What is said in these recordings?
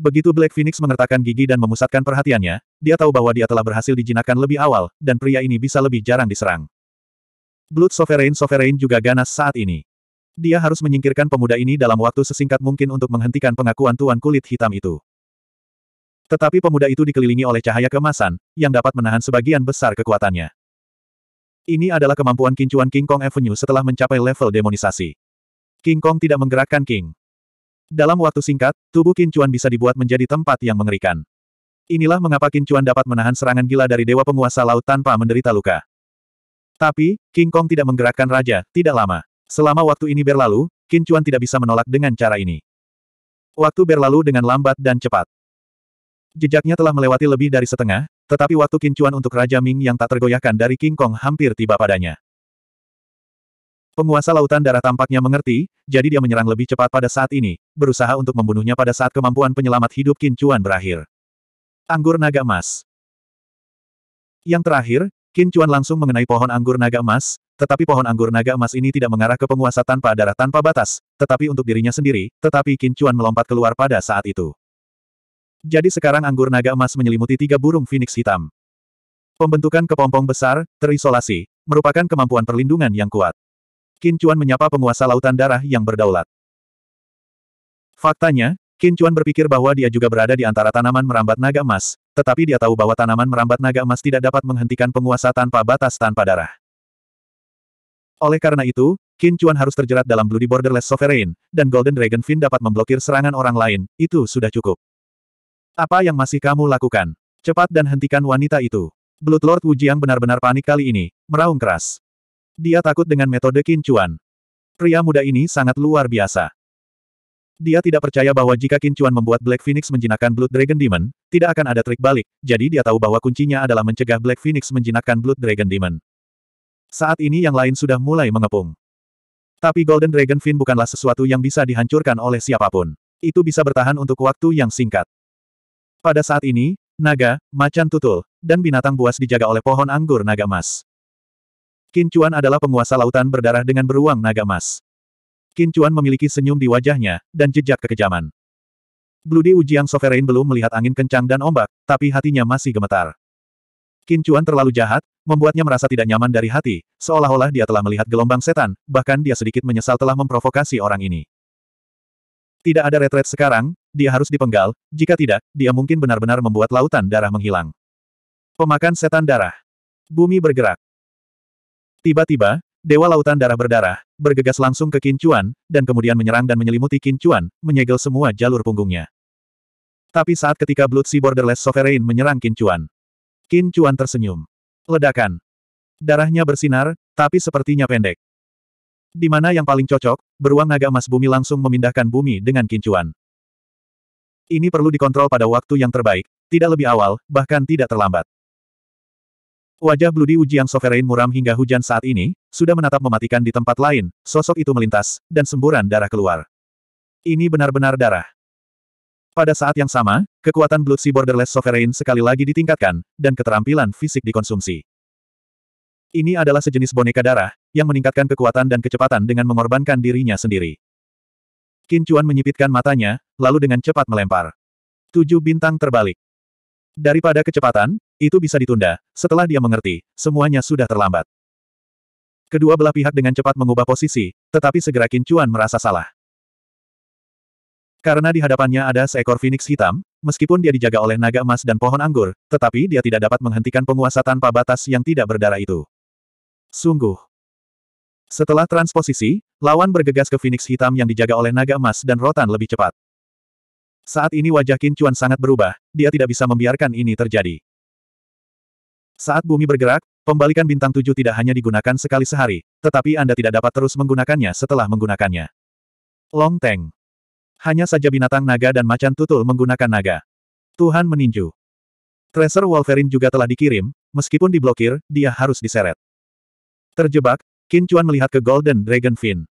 Begitu Black Phoenix mengertakkan gigi dan memusatkan perhatiannya, dia tahu bahwa dia telah berhasil dijinakkan lebih awal, dan pria ini bisa lebih jarang diserang. Blood Sovereign Sovereign juga ganas saat ini. Dia harus menyingkirkan pemuda ini dalam waktu sesingkat mungkin untuk menghentikan pengakuan Tuan Kulit Hitam itu. Tetapi pemuda itu dikelilingi oleh cahaya kemasan, yang dapat menahan sebagian besar kekuatannya. Ini adalah kemampuan kincuan King Kong Avenue setelah mencapai level demonisasi. King Kong tidak menggerakkan King. Dalam waktu singkat, tubuh Kincuan bisa dibuat menjadi tempat yang mengerikan. Inilah mengapa Kincuan dapat menahan serangan gila dari Dewa Penguasa Laut tanpa menderita luka. Tapi, King Kong tidak menggerakkan raja, tidak lama. Selama waktu ini berlalu, Kincuan tidak bisa menolak dengan cara ini. Waktu berlalu dengan lambat dan cepat. Jejaknya telah melewati lebih dari setengah, tetapi waktu kincuan untuk Raja Ming yang tak tergoyahkan dari King Kong hampir tiba padanya. Penguasa Lautan Darah tampaknya mengerti, jadi dia menyerang lebih cepat pada saat ini, berusaha untuk membunuhnya pada saat kemampuan penyelamat hidup Qin Chuan berakhir. Anggur Naga Emas Yang terakhir, Qin Chuan langsung mengenai pohon anggur naga emas, tetapi pohon anggur naga emas ini tidak mengarah ke penguasa tanpa darah tanpa batas, tetapi untuk dirinya sendiri, tetapi Qin Chuan melompat keluar pada saat itu. Jadi sekarang anggur naga emas menyelimuti tiga burung phoenix hitam. Pembentukan kepompong besar, terisolasi, merupakan kemampuan perlindungan yang kuat. Qin Chuan menyapa penguasa lautan darah yang berdaulat. Faktanya, Qin Chuan berpikir bahwa dia juga berada di antara tanaman merambat naga emas, tetapi dia tahu bahwa tanaman merambat naga emas tidak dapat menghentikan penguasa tanpa batas tanpa darah. Oleh karena itu, Qin Chuan harus terjerat dalam Bloody Borderless Sovereign, dan Golden Dragon Fin dapat memblokir serangan orang lain, itu sudah cukup. Apa yang masih kamu lakukan? Cepat dan hentikan wanita itu. Bloodlord Wu Jiang benar-benar panik kali ini, meraung keras. Dia takut dengan metode kincuan. Pria muda ini sangat luar biasa. Dia tidak percaya bahwa jika kincuan membuat Black Phoenix menjinakkan Blood Dragon Demon, tidak akan ada trik balik, jadi dia tahu bahwa kuncinya adalah mencegah Black Phoenix menjinakkan Blood Dragon Demon. Saat ini yang lain sudah mulai mengepung. Tapi Golden Dragon Fin bukanlah sesuatu yang bisa dihancurkan oleh siapapun. Itu bisa bertahan untuk waktu yang singkat. Pada saat ini, naga, macan tutul, dan binatang buas dijaga oleh pohon anggur naga emas. Qin Chuan adalah penguasa lautan berdarah dengan beruang naga emas. Qin Chuan memiliki senyum di wajahnya, dan jejak kekejaman. Bludi Ujiang Sovereign belum melihat angin kencang dan ombak, tapi hatinya masih gemetar. Qin Chuan terlalu jahat, membuatnya merasa tidak nyaman dari hati, seolah-olah dia telah melihat gelombang setan, bahkan dia sedikit menyesal telah memprovokasi orang ini. Tidak ada retret sekarang, dia harus dipenggal, jika tidak, dia mungkin benar-benar membuat lautan darah menghilang. Pemakan setan darah. Bumi bergerak. Tiba-tiba, Dewa Lautan Darah Berdarah, bergegas langsung ke Kincuan, dan kemudian menyerang dan menyelimuti Kincuan, menyegel semua jalur punggungnya. Tapi saat ketika Blood Sea Borderless Sovereign menyerang Kincuan, Kincuan tersenyum. Ledakan. Darahnya bersinar, tapi sepertinya pendek. Di mana yang paling cocok, beruang naga emas bumi langsung memindahkan bumi dengan Kincuan. Ini perlu dikontrol pada waktu yang terbaik, tidak lebih awal, bahkan tidak terlambat. Wajah Bludi Ujiang Sovereign muram hingga hujan saat ini, sudah menatap mematikan di tempat lain, sosok itu melintas, dan semburan darah keluar. Ini benar-benar darah. Pada saat yang sama, kekuatan Blood Sea Borderless Sovereign sekali lagi ditingkatkan, dan keterampilan fisik dikonsumsi. Ini adalah sejenis boneka darah, yang meningkatkan kekuatan dan kecepatan dengan mengorbankan dirinya sendiri. Qin Chuan menyipitkan matanya, lalu dengan cepat melempar. Tujuh bintang terbalik. Daripada kecepatan, itu bisa ditunda, setelah dia mengerti, semuanya sudah terlambat. Kedua belah pihak dengan cepat mengubah posisi, tetapi segera Kincuan merasa salah. Karena di hadapannya ada seekor phoenix hitam, meskipun dia dijaga oleh naga emas dan pohon anggur, tetapi dia tidak dapat menghentikan penguasa tanpa batas yang tidak berdarah itu. Sungguh. Setelah transposisi, lawan bergegas ke phoenix hitam yang dijaga oleh naga emas dan rotan lebih cepat. Saat ini wajah Kincuan sangat berubah, dia tidak bisa membiarkan ini terjadi. Saat bumi bergerak, pembalikan bintang tujuh tidak hanya digunakan sekali sehari, tetapi Anda tidak dapat terus menggunakannya setelah menggunakannya. Long Tang, Hanya saja binatang naga dan macan tutul menggunakan naga. Tuhan meninju. Tracer Wolverine juga telah dikirim, meskipun diblokir, dia harus diseret. Terjebak, Kincuan melihat ke Golden Dragon Fin.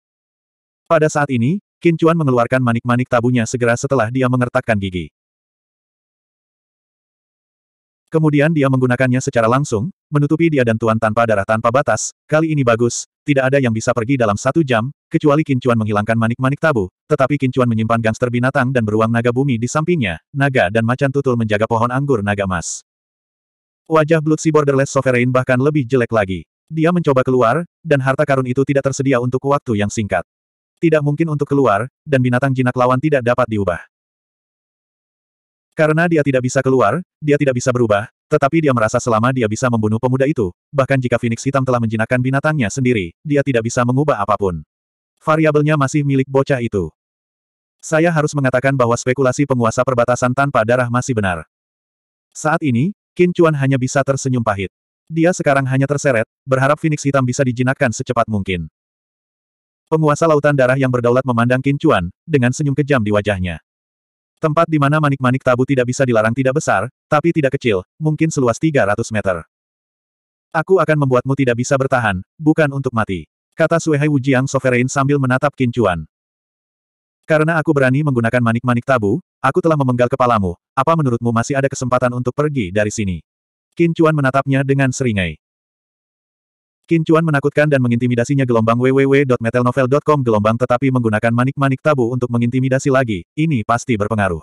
Pada saat ini, Kincuan mengeluarkan manik-manik tabunya segera setelah dia mengertakkan gigi. Kemudian dia menggunakannya secara langsung, menutupi dia dan Tuan tanpa darah tanpa batas, kali ini bagus, tidak ada yang bisa pergi dalam satu jam, kecuali Kincuan menghilangkan manik-manik tabu, tetapi Kincuan menyimpan gangster binatang dan beruang naga bumi di sampingnya, naga dan macan tutul menjaga pohon anggur naga emas. Wajah Bloodsea Borderless Sovereign bahkan lebih jelek lagi. Dia mencoba keluar, dan harta karun itu tidak tersedia untuk waktu yang singkat. Tidak mungkin untuk keluar, dan binatang jinak lawan tidak dapat diubah. Karena dia tidak bisa keluar, dia tidak bisa berubah, tetapi dia merasa selama dia bisa membunuh pemuda itu, bahkan jika Phoenix Hitam telah menjinakkan binatangnya sendiri, dia tidak bisa mengubah apapun. Variabelnya masih milik bocah itu. Saya harus mengatakan bahwa spekulasi penguasa perbatasan tanpa darah masih benar. Saat ini, Qin Chuan hanya bisa tersenyum pahit. Dia sekarang hanya terseret, berharap Phoenix Hitam bisa dijinakkan secepat mungkin. Penguasa Lautan Darah yang berdaulat memandang Qin Chuan, dengan senyum kejam di wajahnya. Tempat di mana manik-manik tabu tidak bisa dilarang tidak besar, tapi tidak kecil, mungkin seluas 300 meter. Aku akan membuatmu tidak bisa bertahan, bukan untuk mati. Kata Suehai Wujiang Sovereign sambil menatap Kincuan. Karena aku berani menggunakan manik-manik tabu, aku telah memenggal kepalamu, apa menurutmu masih ada kesempatan untuk pergi dari sini? Kincuan menatapnya dengan seringai. Kincuan menakutkan dan mengintimidasinya gelombang www.metelnovel.com gelombang tetapi menggunakan manik-manik tabu untuk mengintimidasi lagi, ini pasti berpengaruh.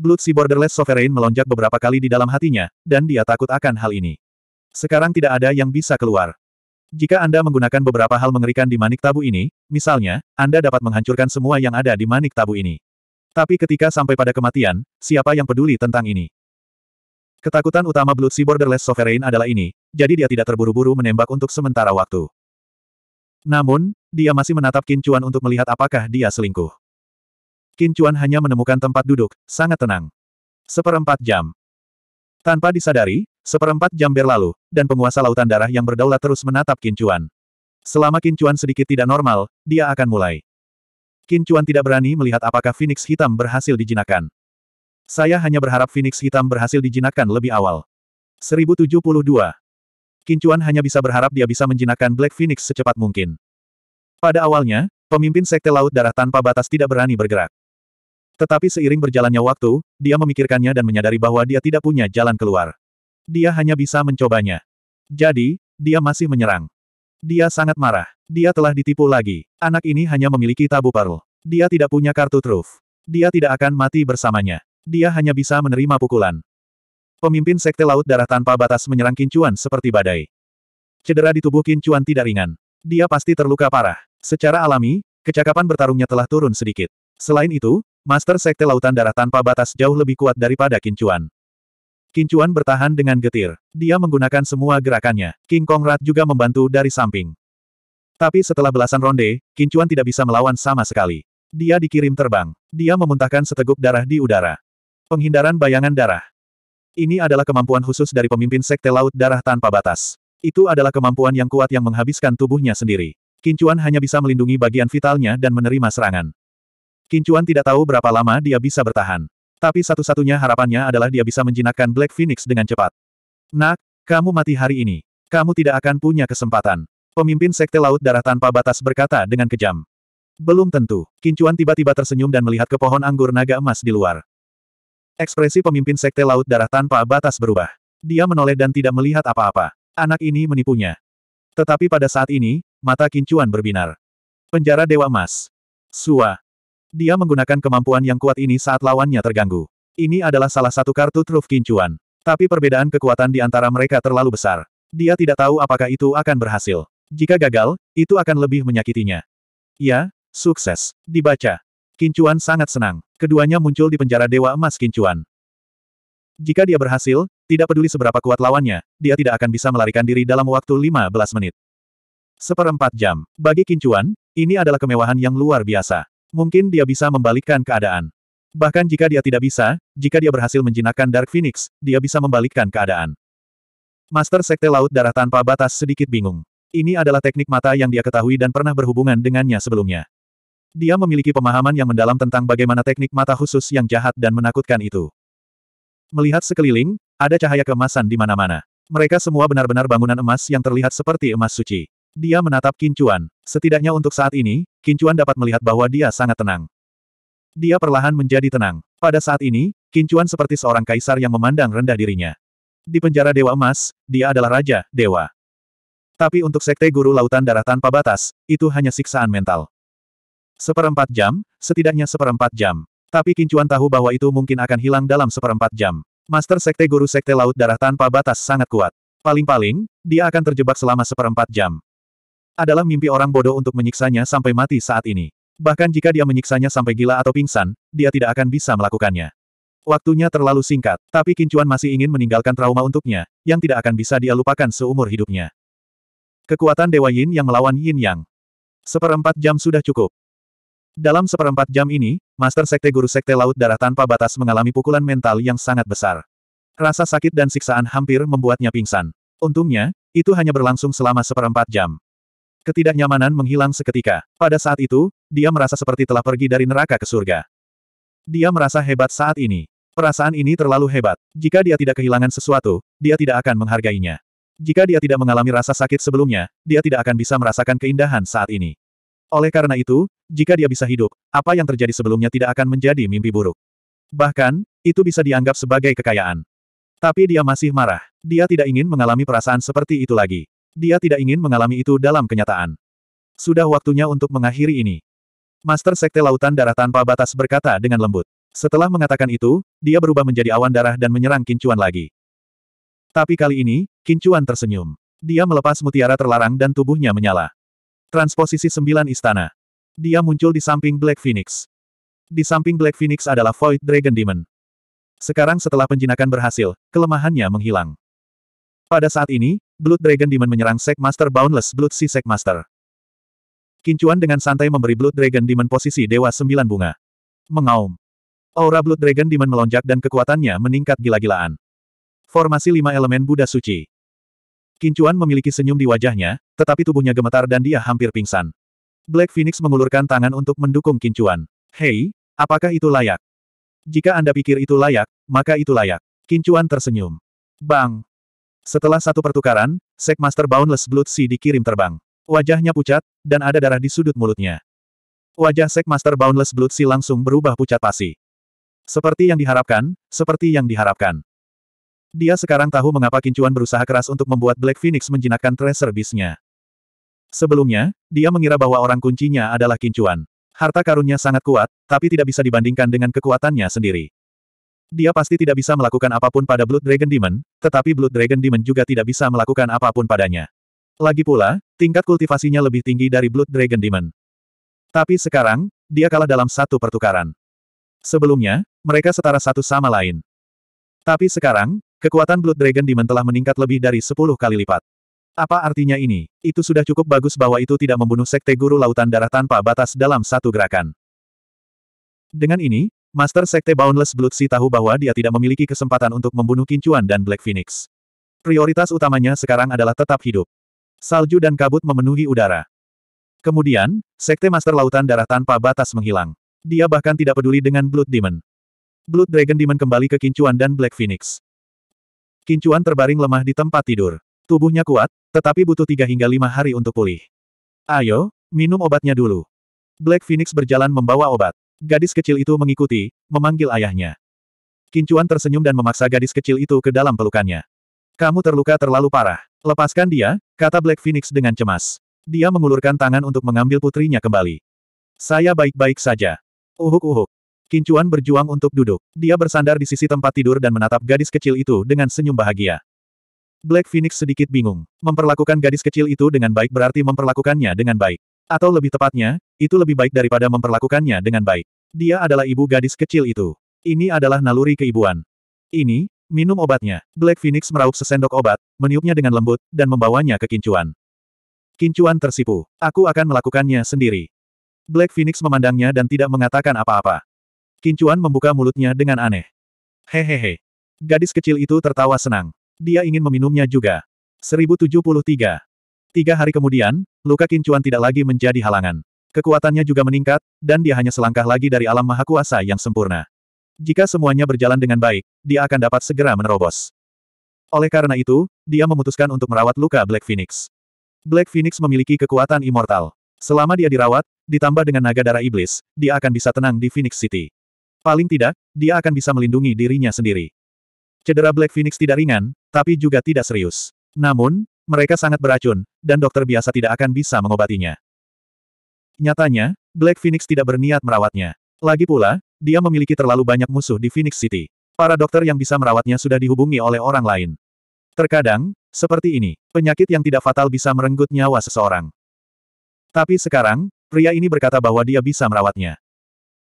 Blood si Borderless Sovereign melonjak beberapa kali di dalam hatinya, dan dia takut akan hal ini. Sekarang tidak ada yang bisa keluar. Jika Anda menggunakan beberapa hal mengerikan di manik tabu ini, misalnya, Anda dapat menghancurkan semua yang ada di manik tabu ini. Tapi ketika sampai pada kematian, siapa yang peduli tentang ini? Ketakutan utama Blood Sea Borderless Sovereign adalah ini, jadi dia tidak terburu-buru menembak untuk sementara waktu. Namun, dia masih menatap Qin Chuan untuk melihat apakah dia selingkuh. Qin Chuan hanya menemukan tempat duduk, sangat tenang. Seperempat jam. Tanpa disadari, seperempat jam berlalu, dan penguasa lautan darah yang berdaulat terus menatap Qin Chuan. Selama Qin Chuan sedikit tidak normal, dia akan mulai. Qin Chuan tidak berani melihat apakah Phoenix Hitam berhasil dijinakan. Saya hanya berharap Phoenix Hitam berhasil dijinakkan lebih awal. 1072. Kincuan hanya bisa berharap dia bisa menjinakkan Black Phoenix secepat mungkin. Pada awalnya, pemimpin Sekte Laut Darah tanpa batas tidak berani bergerak. Tetapi seiring berjalannya waktu, dia memikirkannya dan menyadari bahwa dia tidak punya jalan keluar. Dia hanya bisa mencobanya. Jadi, dia masih menyerang. Dia sangat marah. Dia telah ditipu lagi. Anak ini hanya memiliki tabu parul. Dia tidak punya kartu truf. Dia tidak akan mati bersamanya. Dia hanya bisa menerima pukulan. Pemimpin Sekte Laut Darah tanpa batas menyerang Kincuan seperti badai. Cedera di tubuh Kincuan tidak ringan. Dia pasti terluka parah. Secara alami, kecakapan bertarungnya telah turun sedikit. Selain itu, Master Sekte Lautan Darah tanpa batas jauh lebih kuat daripada Kincuan. Kincuan bertahan dengan getir. Dia menggunakan semua gerakannya. King Kong Rat juga membantu dari samping. Tapi setelah belasan ronde, Kincuan tidak bisa melawan sama sekali. Dia dikirim terbang. Dia memuntahkan seteguk darah di udara. Penghindaran bayangan darah. Ini adalah kemampuan khusus dari pemimpin sekte laut darah tanpa batas. Itu adalah kemampuan yang kuat yang menghabiskan tubuhnya sendiri. Kincuan hanya bisa melindungi bagian vitalnya dan menerima serangan. Kincuan tidak tahu berapa lama dia bisa bertahan. Tapi satu-satunya harapannya adalah dia bisa menjinakkan Black Phoenix dengan cepat. Nak, kamu mati hari ini. Kamu tidak akan punya kesempatan. Pemimpin sekte laut darah tanpa batas berkata dengan kejam. Belum tentu. Kincuan tiba-tiba tersenyum dan melihat ke pohon anggur naga emas di luar. Ekspresi pemimpin Sekte Laut Darah tanpa batas berubah. Dia menoleh dan tidak melihat apa-apa. Anak ini menipunya. Tetapi pada saat ini, mata kincuan berbinar. Penjara Dewa Emas. Sua. Dia menggunakan kemampuan yang kuat ini saat lawannya terganggu. Ini adalah salah satu kartu truf kincuan. Tapi perbedaan kekuatan di antara mereka terlalu besar. Dia tidak tahu apakah itu akan berhasil. Jika gagal, itu akan lebih menyakitinya. Ya, sukses. Dibaca. Kincuan sangat senang. Keduanya muncul di penjara Dewa Emas Kincuan. Jika dia berhasil, tidak peduli seberapa kuat lawannya, dia tidak akan bisa melarikan diri dalam waktu 15 menit. Seperempat jam. Bagi Kincuan, ini adalah kemewahan yang luar biasa. Mungkin dia bisa membalikkan keadaan. Bahkan jika dia tidak bisa, jika dia berhasil menjinakkan Dark Phoenix, dia bisa membalikkan keadaan. Master Sekte Laut Darah tanpa batas sedikit bingung. Ini adalah teknik mata yang dia ketahui dan pernah berhubungan dengannya sebelumnya. Dia memiliki pemahaman yang mendalam tentang bagaimana teknik mata khusus yang jahat dan menakutkan itu. Melihat sekeliling, ada cahaya kemasan di mana-mana. Mereka semua benar-benar bangunan emas yang terlihat seperti emas suci. Dia menatap Kincuan. Setidaknya untuk saat ini, Kincuan dapat melihat bahwa dia sangat tenang. Dia perlahan menjadi tenang. Pada saat ini, Kincuan seperti seorang kaisar yang memandang rendah dirinya. Di penjara Dewa Emas, dia adalah Raja Dewa. Tapi untuk Sekte Guru Lautan Darah Tanpa Batas, itu hanya siksaan mental. Seperempat jam, setidaknya seperempat jam. Tapi Kincuan tahu bahwa itu mungkin akan hilang dalam seperempat jam. Master Sekte Guru Sekte Laut Darah tanpa batas sangat kuat. Paling-paling, dia akan terjebak selama seperempat jam. Adalah mimpi orang bodoh untuk menyiksanya sampai mati saat ini. Bahkan jika dia menyiksanya sampai gila atau pingsan, dia tidak akan bisa melakukannya. Waktunya terlalu singkat, tapi Kincuan masih ingin meninggalkan trauma untuknya, yang tidak akan bisa dia lupakan seumur hidupnya. Kekuatan Dewa Yin yang melawan Yin Yang. Seperempat jam sudah cukup. Dalam seperempat jam ini, Master Sekte Guru Sekte Laut Darah tanpa batas mengalami pukulan mental yang sangat besar. Rasa sakit dan siksaan hampir membuatnya pingsan. Untungnya, itu hanya berlangsung selama seperempat jam. Ketidaknyamanan menghilang seketika. Pada saat itu, dia merasa seperti telah pergi dari neraka ke surga. Dia merasa hebat saat ini. Perasaan ini terlalu hebat. Jika dia tidak kehilangan sesuatu, dia tidak akan menghargainya. Jika dia tidak mengalami rasa sakit sebelumnya, dia tidak akan bisa merasakan keindahan saat ini. Oleh karena itu, jika dia bisa hidup, apa yang terjadi sebelumnya tidak akan menjadi mimpi buruk. Bahkan, itu bisa dianggap sebagai kekayaan. Tapi dia masih marah. Dia tidak ingin mengalami perasaan seperti itu lagi. Dia tidak ingin mengalami itu dalam kenyataan. Sudah waktunya untuk mengakhiri ini. Master Sekte Lautan Darah Tanpa Batas berkata dengan lembut. Setelah mengatakan itu, dia berubah menjadi awan darah dan menyerang Kincuan lagi. Tapi kali ini, Kincuan tersenyum. Dia melepas mutiara terlarang dan tubuhnya menyala. Transposisi sembilan istana. Dia muncul di samping Black Phoenix. Di samping Black Phoenix adalah Void Dragon Demon. Sekarang setelah penjinakan berhasil, kelemahannya menghilang. Pada saat ini, Blood Dragon Demon menyerang Sek Master Boundless Blood Sea Sek Master. Kincuan dengan santai memberi Blood Dragon Demon posisi Dewa Sembilan Bunga. Mengaum. Aura Blood Dragon Demon melonjak dan kekuatannya meningkat gila-gilaan. Formasi lima elemen Buddha Suci. Kincuan memiliki senyum di wajahnya, tetapi tubuhnya gemetar dan dia hampir pingsan. Black Phoenix mengulurkan tangan untuk mendukung Kincuan. Hei, apakah itu layak? Jika Anda pikir itu layak, maka itu layak. Kincuan tersenyum. Bang! Setelah satu pertukaran, Sek Master Boundless Blood Sea dikirim terbang. Wajahnya pucat, dan ada darah di sudut mulutnya. Wajah Sek Master Boundless Blood Sea langsung berubah pucat pasi. Seperti yang diharapkan, seperti yang diharapkan. Dia sekarang tahu mengapa Kincuan berusaha keras untuk membuat Black Phoenix menjinakkan Treasure beast Sebelumnya, dia mengira bahwa orang kuncinya adalah Kincuan. Harta karunnya sangat kuat, tapi tidak bisa dibandingkan dengan kekuatannya sendiri. Dia pasti tidak bisa melakukan apapun pada Blood Dragon Demon, tetapi Blood Dragon Demon juga tidak bisa melakukan apapun padanya. Lagi pula, tingkat kultivasinya lebih tinggi dari Blood Dragon Demon. Tapi sekarang, dia kalah dalam satu pertukaran. Sebelumnya, mereka setara satu sama lain. Tapi sekarang, Kekuatan Blood Dragon Demon telah meningkat lebih dari 10 kali lipat. Apa artinya ini? Itu sudah cukup bagus bahwa itu tidak membunuh Sekte Guru Lautan Darah tanpa batas dalam satu gerakan. Dengan ini, Master Sekte Boundless Blood Sea tahu bahwa dia tidak memiliki kesempatan untuk membunuh Kincuan dan Black Phoenix. Prioritas utamanya sekarang adalah tetap hidup. Salju dan kabut memenuhi udara. Kemudian, Sekte Master Lautan Darah tanpa batas menghilang. Dia bahkan tidak peduli dengan Blood Demon. Blood Dragon Demon kembali ke Kincuan dan Black Phoenix. Kincuan terbaring lemah di tempat tidur. Tubuhnya kuat, tetapi butuh tiga hingga lima hari untuk pulih. Ayo, minum obatnya dulu. Black Phoenix berjalan membawa obat. Gadis kecil itu mengikuti, memanggil ayahnya. Kincuan tersenyum dan memaksa gadis kecil itu ke dalam pelukannya. Kamu terluka terlalu parah. Lepaskan dia, kata Black Phoenix dengan cemas. Dia mengulurkan tangan untuk mengambil putrinya kembali. Saya baik-baik saja. Uhuk-uhuk. Kincuan berjuang untuk duduk. Dia bersandar di sisi tempat tidur dan menatap gadis kecil itu dengan senyum bahagia. Black Phoenix sedikit bingung. Memperlakukan gadis kecil itu dengan baik berarti memperlakukannya dengan baik. Atau lebih tepatnya, itu lebih baik daripada memperlakukannya dengan baik. Dia adalah ibu gadis kecil itu. Ini adalah naluri keibuan. Ini, minum obatnya. Black Phoenix meraup sesendok obat, meniupnya dengan lembut, dan membawanya ke Kincuan. Kincuan tersipu. Aku akan melakukannya sendiri. Black Phoenix memandangnya dan tidak mengatakan apa-apa. Kincuan membuka mulutnya dengan aneh. Hehehe. Gadis kecil itu tertawa senang. Dia ingin meminumnya juga. 1073. Tiga hari kemudian, luka Kincuan tidak lagi menjadi halangan. Kekuatannya juga meningkat, dan dia hanya selangkah lagi dari alam maha kuasa yang sempurna. Jika semuanya berjalan dengan baik, dia akan dapat segera menerobos. Oleh karena itu, dia memutuskan untuk merawat luka Black Phoenix. Black Phoenix memiliki kekuatan immortal. Selama dia dirawat, ditambah dengan naga darah iblis, dia akan bisa tenang di Phoenix City. Paling tidak, dia akan bisa melindungi dirinya sendiri. Cedera Black Phoenix tidak ringan, tapi juga tidak serius. Namun, mereka sangat beracun, dan dokter biasa tidak akan bisa mengobatinya. Nyatanya, Black Phoenix tidak berniat merawatnya. Lagi pula, dia memiliki terlalu banyak musuh di Phoenix City. Para dokter yang bisa merawatnya sudah dihubungi oleh orang lain. Terkadang, seperti ini, penyakit yang tidak fatal bisa merenggut nyawa seseorang. Tapi sekarang, pria ini berkata bahwa dia bisa merawatnya.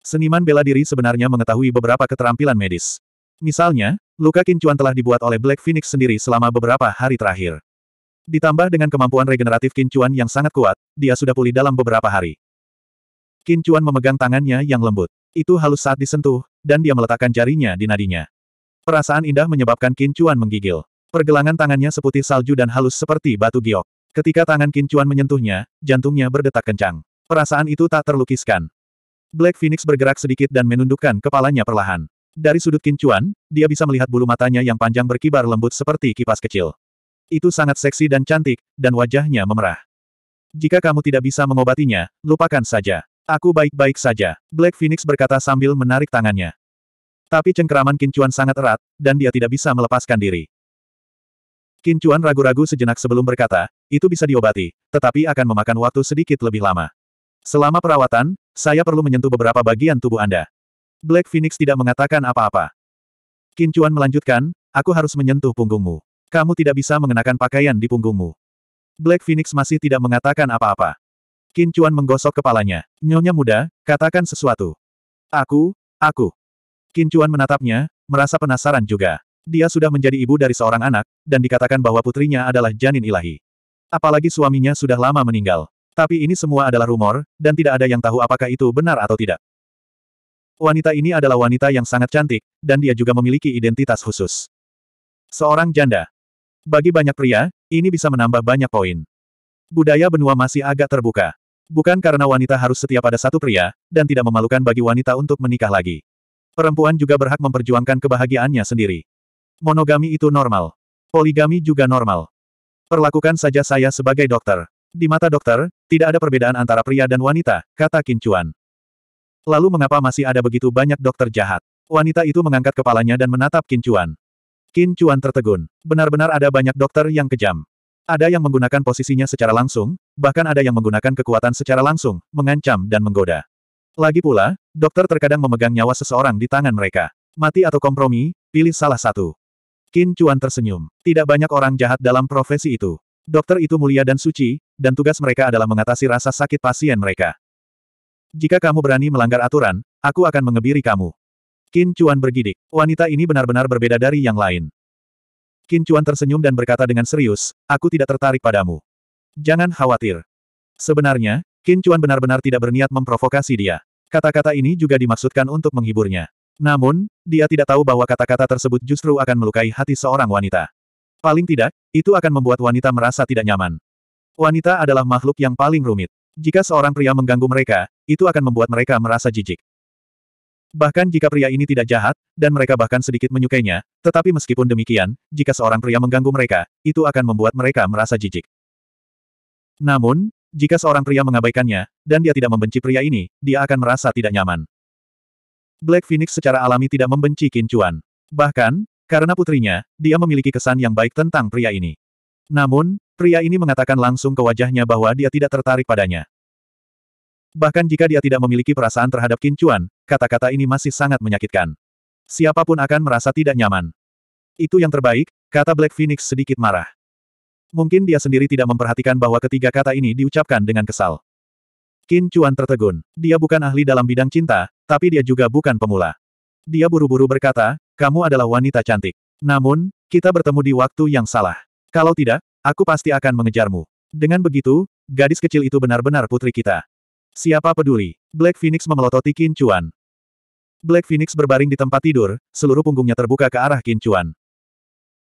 Seniman bela diri sebenarnya mengetahui beberapa keterampilan medis. Misalnya, luka kincuan telah dibuat oleh Black Phoenix sendiri selama beberapa hari terakhir. Ditambah dengan kemampuan regeneratif kincuan yang sangat kuat, dia sudah pulih dalam beberapa hari. Kincuan memegang tangannya yang lembut. Itu halus saat disentuh, dan dia meletakkan jarinya di nadinya. Perasaan indah menyebabkan kincuan menggigil. Pergelangan tangannya seputih salju dan halus seperti batu giok. Ketika tangan kincuan menyentuhnya, jantungnya berdetak kencang. Perasaan itu tak terlukiskan. Black Phoenix bergerak sedikit dan menundukkan kepalanya perlahan. Dari sudut kincuan, dia bisa melihat bulu matanya yang panjang berkibar lembut seperti kipas kecil. Itu sangat seksi dan cantik, dan wajahnya memerah. Jika kamu tidak bisa mengobatinya, lupakan saja. Aku baik-baik saja, Black Phoenix berkata sambil menarik tangannya. Tapi cengkeraman kincuan sangat erat, dan dia tidak bisa melepaskan diri. Kincuan ragu-ragu sejenak sebelum berkata, itu bisa diobati, tetapi akan memakan waktu sedikit lebih lama. Selama perawatan, saya perlu menyentuh beberapa bagian tubuh Anda. Black Phoenix tidak mengatakan apa-apa. Kincuan melanjutkan, aku harus menyentuh punggungmu. Kamu tidak bisa mengenakan pakaian di punggungmu. Black Phoenix masih tidak mengatakan apa-apa. Kincuan menggosok kepalanya. Nyonya muda, katakan sesuatu. Aku, aku. Kincuan menatapnya, merasa penasaran juga. Dia sudah menjadi ibu dari seorang anak, dan dikatakan bahwa putrinya adalah janin ilahi. Apalagi suaminya sudah lama meninggal. Tapi ini semua adalah rumor, dan tidak ada yang tahu apakah itu benar atau tidak. Wanita ini adalah wanita yang sangat cantik, dan dia juga memiliki identitas khusus. Seorang janda. Bagi banyak pria, ini bisa menambah banyak poin. Budaya benua masih agak terbuka. Bukan karena wanita harus setia pada satu pria, dan tidak memalukan bagi wanita untuk menikah lagi. Perempuan juga berhak memperjuangkan kebahagiaannya sendiri. Monogami itu normal. Poligami juga normal. Perlakukan saja saya sebagai dokter. Di mata dokter, tidak ada perbedaan antara pria dan wanita, kata Kincuan. Lalu mengapa masih ada begitu banyak dokter jahat? Wanita itu mengangkat kepalanya dan menatap Kincuan. Kincuan tertegun. Benar-benar ada banyak dokter yang kejam. Ada yang menggunakan posisinya secara langsung, bahkan ada yang menggunakan kekuatan secara langsung, mengancam dan menggoda. Lagi pula, dokter terkadang memegang nyawa seseorang di tangan mereka. Mati atau kompromi, pilih salah satu. Qin Chuan tersenyum. Tidak banyak orang jahat dalam profesi itu. Dokter itu mulia dan suci, dan tugas mereka adalah mengatasi rasa sakit pasien mereka. Jika kamu berani melanggar aturan, aku akan mengebiri kamu. Qin Chuan bergidik. Wanita ini benar-benar berbeda dari yang lain. Qin Chuan tersenyum dan berkata dengan serius, aku tidak tertarik padamu. Jangan khawatir. Sebenarnya, Qin Chuan benar-benar tidak berniat memprovokasi dia. Kata-kata ini juga dimaksudkan untuk menghiburnya. Namun, dia tidak tahu bahwa kata-kata tersebut justru akan melukai hati seorang wanita. Paling tidak, itu akan membuat wanita merasa tidak nyaman. Wanita adalah makhluk yang paling rumit. Jika seorang pria mengganggu mereka, itu akan membuat mereka merasa jijik. Bahkan jika pria ini tidak jahat, dan mereka bahkan sedikit menyukainya, tetapi meskipun demikian, jika seorang pria mengganggu mereka, itu akan membuat mereka merasa jijik. Namun, jika seorang pria mengabaikannya, dan dia tidak membenci pria ini, dia akan merasa tidak nyaman. Black Phoenix secara alami tidak membenci Kincuan. Bahkan, karena putrinya, dia memiliki kesan yang baik tentang pria ini. Namun, pria ini mengatakan langsung ke wajahnya bahwa dia tidak tertarik padanya. Bahkan jika dia tidak memiliki perasaan terhadap Kincuan, kata-kata ini masih sangat menyakitkan. Siapapun akan merasa tidak nyaman. Itu yang terbaik, kata Black Phoenix sedikit marah. Mungkin dia sendiri tidak memperhatikan bahwa ketiga kata ini diucapkan dengan kesal. Qin Chuan tertegun. Dia bukan ahli dalam bidang cinta, tapi dia juga bukan pemula. Dia buru-buru berkata, kamu adalah wanita cantik. Namun, kita bertemu di waktu yang salah. Kalau tidak, aku pasti akan mengejarmu. Dengan begitu, gadis kecil itu benar-benar putri kita. Siapa peduli? Black Phoenix memelototi Qin Chuan. Black Phoenix berbaring di tempat tidur, seluruh punggungnya terbuka ke arah Qin Chuan.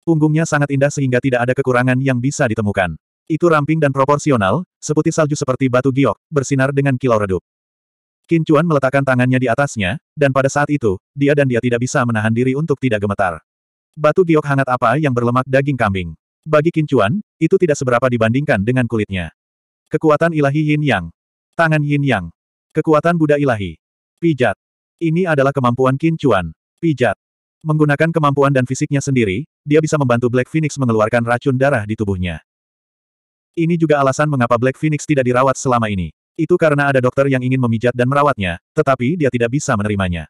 Punggungnya sangat indah sehingga tidak ada kekurangan yang bisa ditemukan. Itu ramping dan proporsional, seputih salju seperti batu giok, bersinar dengan kilau redup. Qin Chuan meletakkan tangannya di atasnya, dan pada saat itu, dia dan dia tidak bisa menahan diri untuk tidak gemetar. Batu giok hangat apa yang berlemak daging kambing. Bagi Qin Chuan, itu tidak seberapa dibandingkan dengan kulitnya. Kekuatan ilahi Yin Yang. Tangan Yin Yang. Kekuatan Buddha ilahi. Pijat. Ini adalah kemampuan Qin Chuan. Pijat. Menggunakan kemampuan dan fisiknya sendiri, dia bisa membantu Black Phoenix mengeluarkan racun darah di tubuhnya. Ini juga alasan mengapa Black Phoenix tidak dirawat selama ini. Itu karena ada dokter yang ingin memijat dan merawatnya, tetapi dia tidak bisa menerimanya.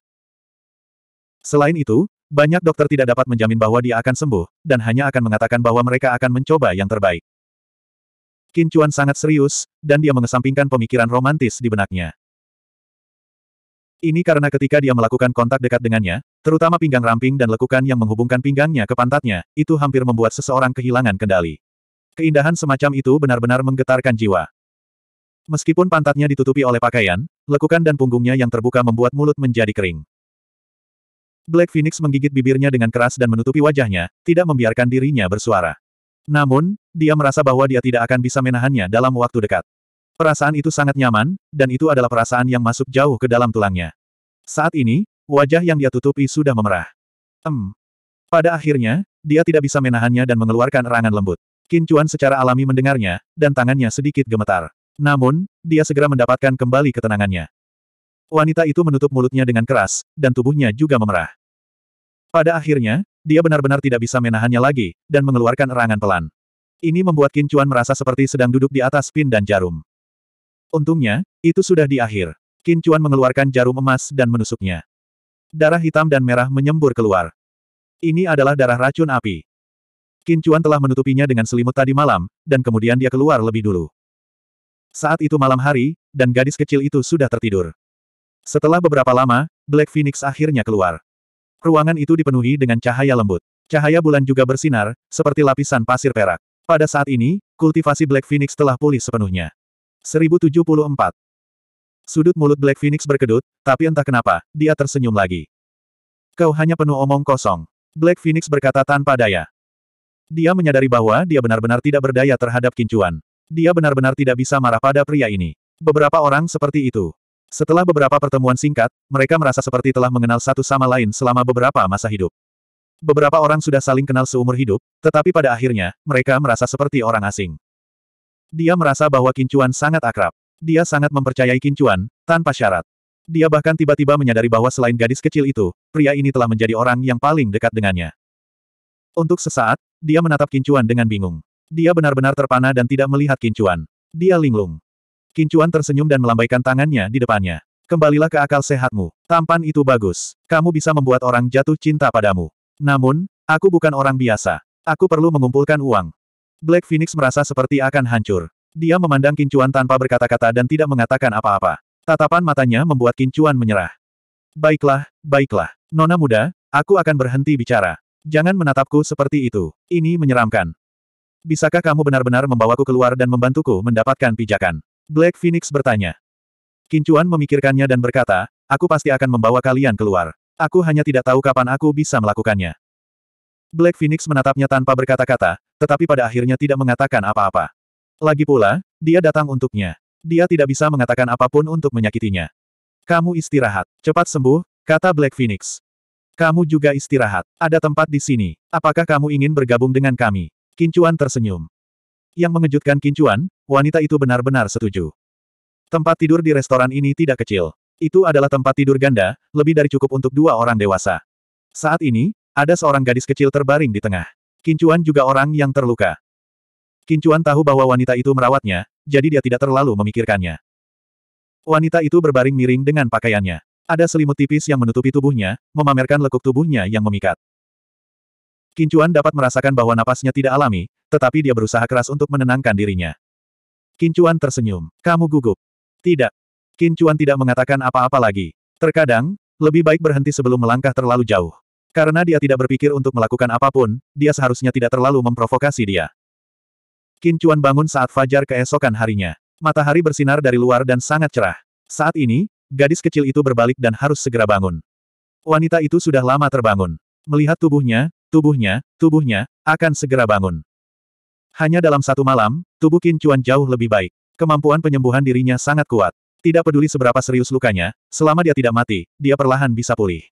Selain itu, banyak dokter tidak dapat menjamin bahwa dia akan sembuh, dan hanya akan mengatakan bahwa mereka akan mencoba yang terbaik. Kincuan sangat serius, dan dia mengesampingkan pemikiran romantis di benaknya. Ini karena ketika dia melakukan kontak dekat dengannya, terutama pinggang ramping dan lekukan yang menghubungkan pinggangnya ke pantatnya, itu hampir membuat seseorang kehilangan kendali. Keindahan semacam itu benar-benar menggetarkan jiwa. Meskipun pantatnya ditutupi oleh pakaian, lekukan dan punggungnya yang terbuka membuat mulut menjadi kering. Black Phoenix menggigit bibirnya dengan keras dan menutupi wajahnya, tidak membiarkan dirinya bersuara. Namun, dia merasa bahwa dia tidak akan bisa menahannya dalam waktu dekat. Perasaan itu sangat nyaman, dan itu adalah perasaan yang masuk jauh ke dalam tulangnya. Saat ini, wajah yang dia tutupi sudah memerah. Hmm. Pada akhirnya, dia tidak bisa menahannya dan mengeluarkan erangan lembut. Kincuan secara alami mendengarnya, dan tangannya sedikit gemetar. Namun, dia segera mendapatkan kembali ketenangannya. Wanita itu menutup mulutnya dengan keras, dan tubuhnya juga memerah. Pada akhirnya, dia benar-benar tidak bisa menahannya lagi, dan mengeluarkan erangan pelan. Ini membuat Kincuan merasa seperti sedang duduk di atas pin dan jarum. Untungnya, itu sudah di akhir. Kincuan mengeluarkan jarum emas dan menusuknya. Darah hitam dan merah menyembur keluar. Ini adalah darah racun api. Kincuan telah menutupinya dengan selimut tadi malam, dan kemudian dia keluar lebih dulu. Saat itu malam hari, dan gadis kecil itu sudah tertidur. Setelah beberapa lama, Black Phoenix akhirnya keluar. Ruangan itu dipenuhi dengan cahaya lembut. Cahaya bulan juga bersinar, seperti lapisan pasir perak. Pada saat ini, kultivasi Black Phoenix telah pulih sepenuhnya. 1074. Sudut mulut Black Phoenix berkedut, tapi entah kenapa, dia tersenyum lagi. Kau hanya penuh omong kosong. Black Phoenix berkata tanpa daya. Dia menyadari bahwa dia benar-benar tidak berdaya terhadap kincuan. Dia benar-benar tidak bisa marah pada pria ini. Beberapa orang seperti itu. Setelah beberapa pertemuan singkat, mereka merasa seperti telah mengenal satu sama lain selama beberapa masa hidup. Beberapa orang sudah saling kenal seumur hidup, tetapi pada akhirnya, mereka merasa seperti orang asing. Dia merasa bahwa Kincuan sangat akrab. Dia sangat mempercayai Kincuan, tanpa syarat. Dia bahkan tiba-tiba menyadari bahwa selain gadis kecil itu, pria ini telah menjadi orang yang paling dekat dengannya. Untuk sesaat, dia menatap Kincuan dengan bingung. Dia benar-benar terpana dan tidak melihat Kincuan. Dia linglung. Kincuan tersenyum dan melambaikan tangannya di depannya. Kembalilah ke akal sehatmu. Tampan itu bagus. Kamu bisa membuat orang jatuh cinta padamu. Namun, aku bukan orang biasa. Aku perlu mengumpulkan uang. Black Phoenix merasa seperti akan hancur. Dia memandang Kincuan tanpa berkata-kata dan tidak mengatakan apa-apa. Tatapan matanya membuat Kincuan menyerah. Baiklah, baiklah. Nona muda, aku akan berhenti bicara. Jangan menatapku seperti itu. Ini menyeramkan. Bisakah kamu benar-benar membawaku keluar dan membantuku mendapatkan pijakan? Black Phoenix bertanya. Kincuan memikirkannya dan berkata, aku pasti akan membawa kalian keluar. Aku hanya tidak tahu kapan aku bisa melakukannya. Black Phoenix menatapnya tanpa berkata-kata, tetapi pada akhirnya tidak mengatakan apa-apa. Lagi pula, dia datang untuknya. Dia tidak bisa mengatakan apapun untuk menyakitinya. Kamu istirahat. Cepat sembuh, kata Black Phoenix. Kamu juga istirahat. Ada tempat di sini. Apakah kamu ingin bergabung dengan kami? Kincuan tersenyum. Yang mengejutkan Kincuan, wanita itu benar-benar setuju. Tempat tidur di restoran ini tidak kecil. Itu adalah tempat tidur ganda, lebih dari cukup untuk dua orang dewasa. Saat ini, ada seorang gadis kecil terbaring di tengah. Kincuan juga orang yang terluka. Kincuan tahu bahwa wanita itu merawatnya, jadi dia tidak terlalu memikirkannya. Wanita itu berbaring miring dengan pakaiannya. Ada selimut tipis yang menutupi tubuhnya, memamerkan lekuk tubuhnya yang memikat. Kincuan dapat merasakan bahwa napasnya tidak alami, tetapi dia berusaha keras untuk menenangkan dirinya. Kincuan tersenyum. Kamu gugup. Tidak. Kincuan tidak mengatakan apa-apa lagi. Terkadang, lebih baik berhenti sebelum melangkah terlalu jauh. Karena dia tidak berpikir untuk melakukan apapun, dia seharusnya tidak terlalu memprovokasi dia. Kincuan bangun saat fajar keesokan harinya. Matahari bersinar dari luar dan sangat cerah. Saat ini, gadis kecil itu berbalik dan harus segera bangun. Wanita itu sudah lama terbangun. Melihat tubuhnya, Tubuhnya, tubuhnya, akan segera bangun. Hanya dalam satu malam, tubuh Qin Chuan jauh lebih baik. Kemampuan penyembuhan dirinya sangat kuat. Tidak peduli seberapa serius lukanya, selama dia tidak mati, dia perlahan bisa pulih.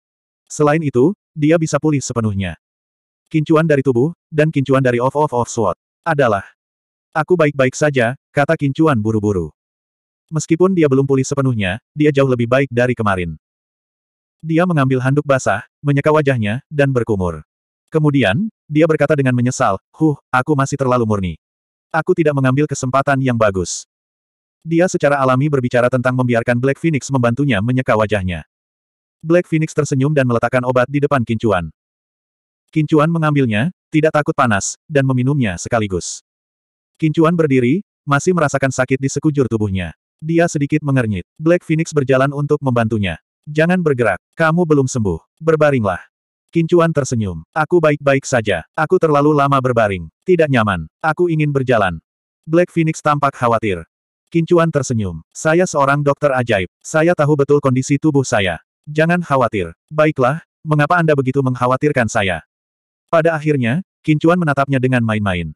Selain itu, dia bisa pulih sepenuhnya. Kincuan dari tubuh, dan kincuan dari off-off-off sword. Adalah. Aku baik-baik saja, kata kincuan buru-buru. Meskipun dia belum pulih sepenuhnya, dia jauh lebih baik dari kemarin. Dia mengambil handuk basah, menyeka wajahnya, dan berkumur. Kemudian, dia berkata dengan menyesal, Huh, aku masih terlalu murni. Aku tidak mengambil kesempatan yang bagus. Dia secara alami berbicara tentang membiarkan Black Phoenix membantunya menyeka wajahnya. Black Phoenix tersenyum dan meletakkan obat di depan Kincuan. Kincuan mengambilnya, tidak takut panas, dan meminumnya sekaligus. Kincuan berdiri, masih merasakan sakit di sekujur tubuhnya. Dia sedikit mengernyit. Black Phoenix berjalan untuk membantunya. Jangan bergerak, kamu belum sembuh. Berbaringlah. Kincuan tersenyum. Aku baik-baik saja. Aku terlalu lama berbaring. Tidak nyaman. Aku ingin berjalan. Black Phoenix tampak khawatir. Kincuan tersenyum. Saya seorang dokter ajaib. Saya tahu betul kondisi tubuh saya. Jangan khawatir. Baiklah, mengapa Anda begitu mengkhawatirkan saya? Pada akhirnya, Kincuan menatapnya dengan main-main.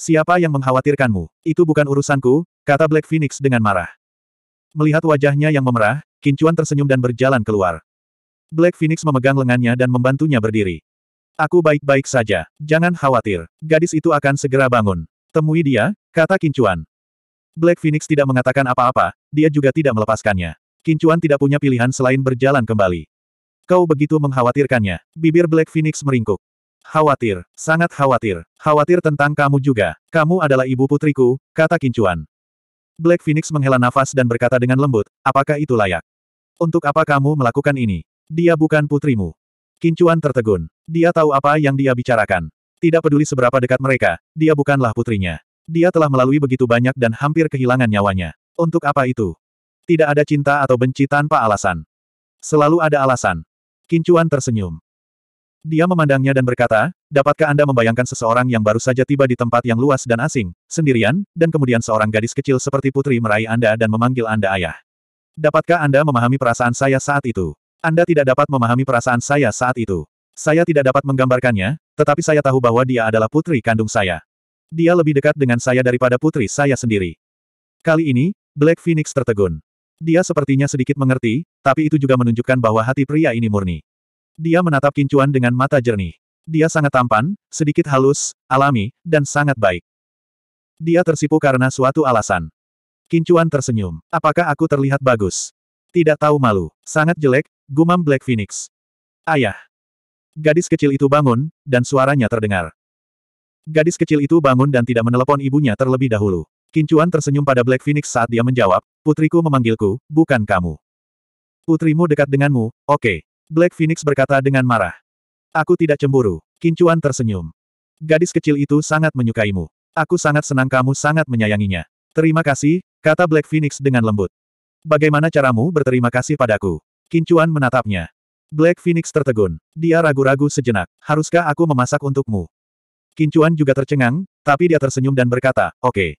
Siapa yang mengkhawatirkanmu? Itu bukan urusanku, kata Black Phoenix dengan marah. Melihat wajahnya yang memerah, Kincuan tersenyum dan berjalan keluar. Black Phoenix memegang lengannya dan membantunya berdiri. Aku baik-baik saja, jangan khawatir, gadis itu akan segera bangun. Temui dia, kata Kincuan. Black Phoenix tidak mengatakan apa-apa, dia juga tidak melepaskannya. Kincuan tidak punya pilihan selain berjalan kembali. Kau begitu mengkhawatirkannya, bibir Black Phoenix meringkuk. Khawatir, sangat khawatir, khawatir tentang kamu juga, kamu adalah ibu putriku, kata Kincuan. Black Phoenix menghela nafas dan berkata dengan lembut, apakah itu layak? Untuk apa kamu melakukan ini? Dia bukan putrimu. Kincuan tertegun. Dia tahu apa yang dia bicarakan. Tidak peduli seberapa dekat mereka, dia bukanlah putrinya. Dia telah melalui begitu banyak dan hampir kehilangan nyawanya. Untuk apa itu? Tidak ada cinta atau benci tanpa alasan. Selalu ada alasan. Kincuan tersenyum. Dia memandangnya dan berkata, dapatkah Anda membayangkan seseorang yang baru saja tiba di tempat yang luas dan asing, sendirian, dan kemudian seorang gadis kecil seperti putri meraih Anda dan memanggil Anda ayah? Dapatkah Anda memahami perasaan saya saat itu? Anda tidak dapat memahami perasaan saya saat itu. Saya tidak dapat menggambarkannya, tetapi saya tahu bahwa dia adalah putri kandung saya. Dia lebih dekat dengan saya daripada putri saya sendiri. Kali ini, Black Phoenix tertegun. Dia sepertinya sedikit mengerti, tapi itu juga menunjukkan bahwa hati pria ini murni. Dia menatap kincuan dengan mata jernih. Dia sangat tampan, sedikit halus, alami, dan sangat baik. Dia tersipu karena suatu alasan. Kincuan tersenyum. Apakah aku terlihat bagus? Tidak tahu malu. Sangat jelek, Gumam Black Phoenix. Ayah. Gadis kecil itu bangun, dan suaranya terdengar. Gadis kecil itu bangun dan tidak menelepon ibunya terlebih dahulu. Kincuan tersenyum pada Black Phoenix saat dia menjawab, putriku memanggilku, bukan kamu. Putrimu dekat denganmu, oke. Okay. Black Phoenix berkata dengan marah. Aku tidak cemburu. Kincuan tersenyum. Gadis kecil itu sangat menyukaimu. Aku sangat senang kamu sangat menyayanginya. Terima kasih, kata Black Phoenix dengan lembut. Bagaimana caramu berterima kasih padaku? Kincuan menatapnya. Black Phoenix tertegun. Dia ragu-ragu sejenak. Haruskah aku memasak untukmu? Kincuan juga tercengang, tapi dia tersenyum dan berkata, oke. Okay.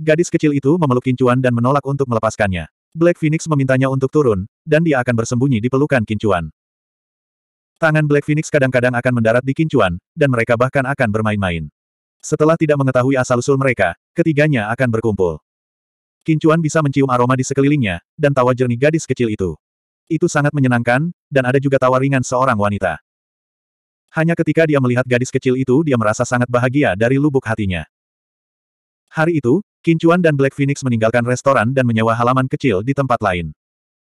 Gadis kecil itu memeluk Kincuan dan menolak untuk melepaskannya. Black Phoenix memintanya untuk turun, dan dia akan bersembunyi di pelukan Kincuan. Tangan Black Phoenix kadang-kadang akan mendarat di Kincuan, dan mereka bahkan akan bermain-main. Setelah tidak mengetahui asal-usul mereka, ketiganya akan berkumpul. Kincuan bisa mencium aroma di sekelilingnya, dan tawa jernih gadis kecil itu. Itu sangat menyenangkan, dan ada juga tawa ringan seorang wanita. Hanya ketika dia melihat gadis kecil itu dia merasa sangat bahagia dari lubuk hatinya. Hari itu, Kincuan dan Black Phoenix meninggalkan restoran dan menyewa halaman kecil di tempat lain.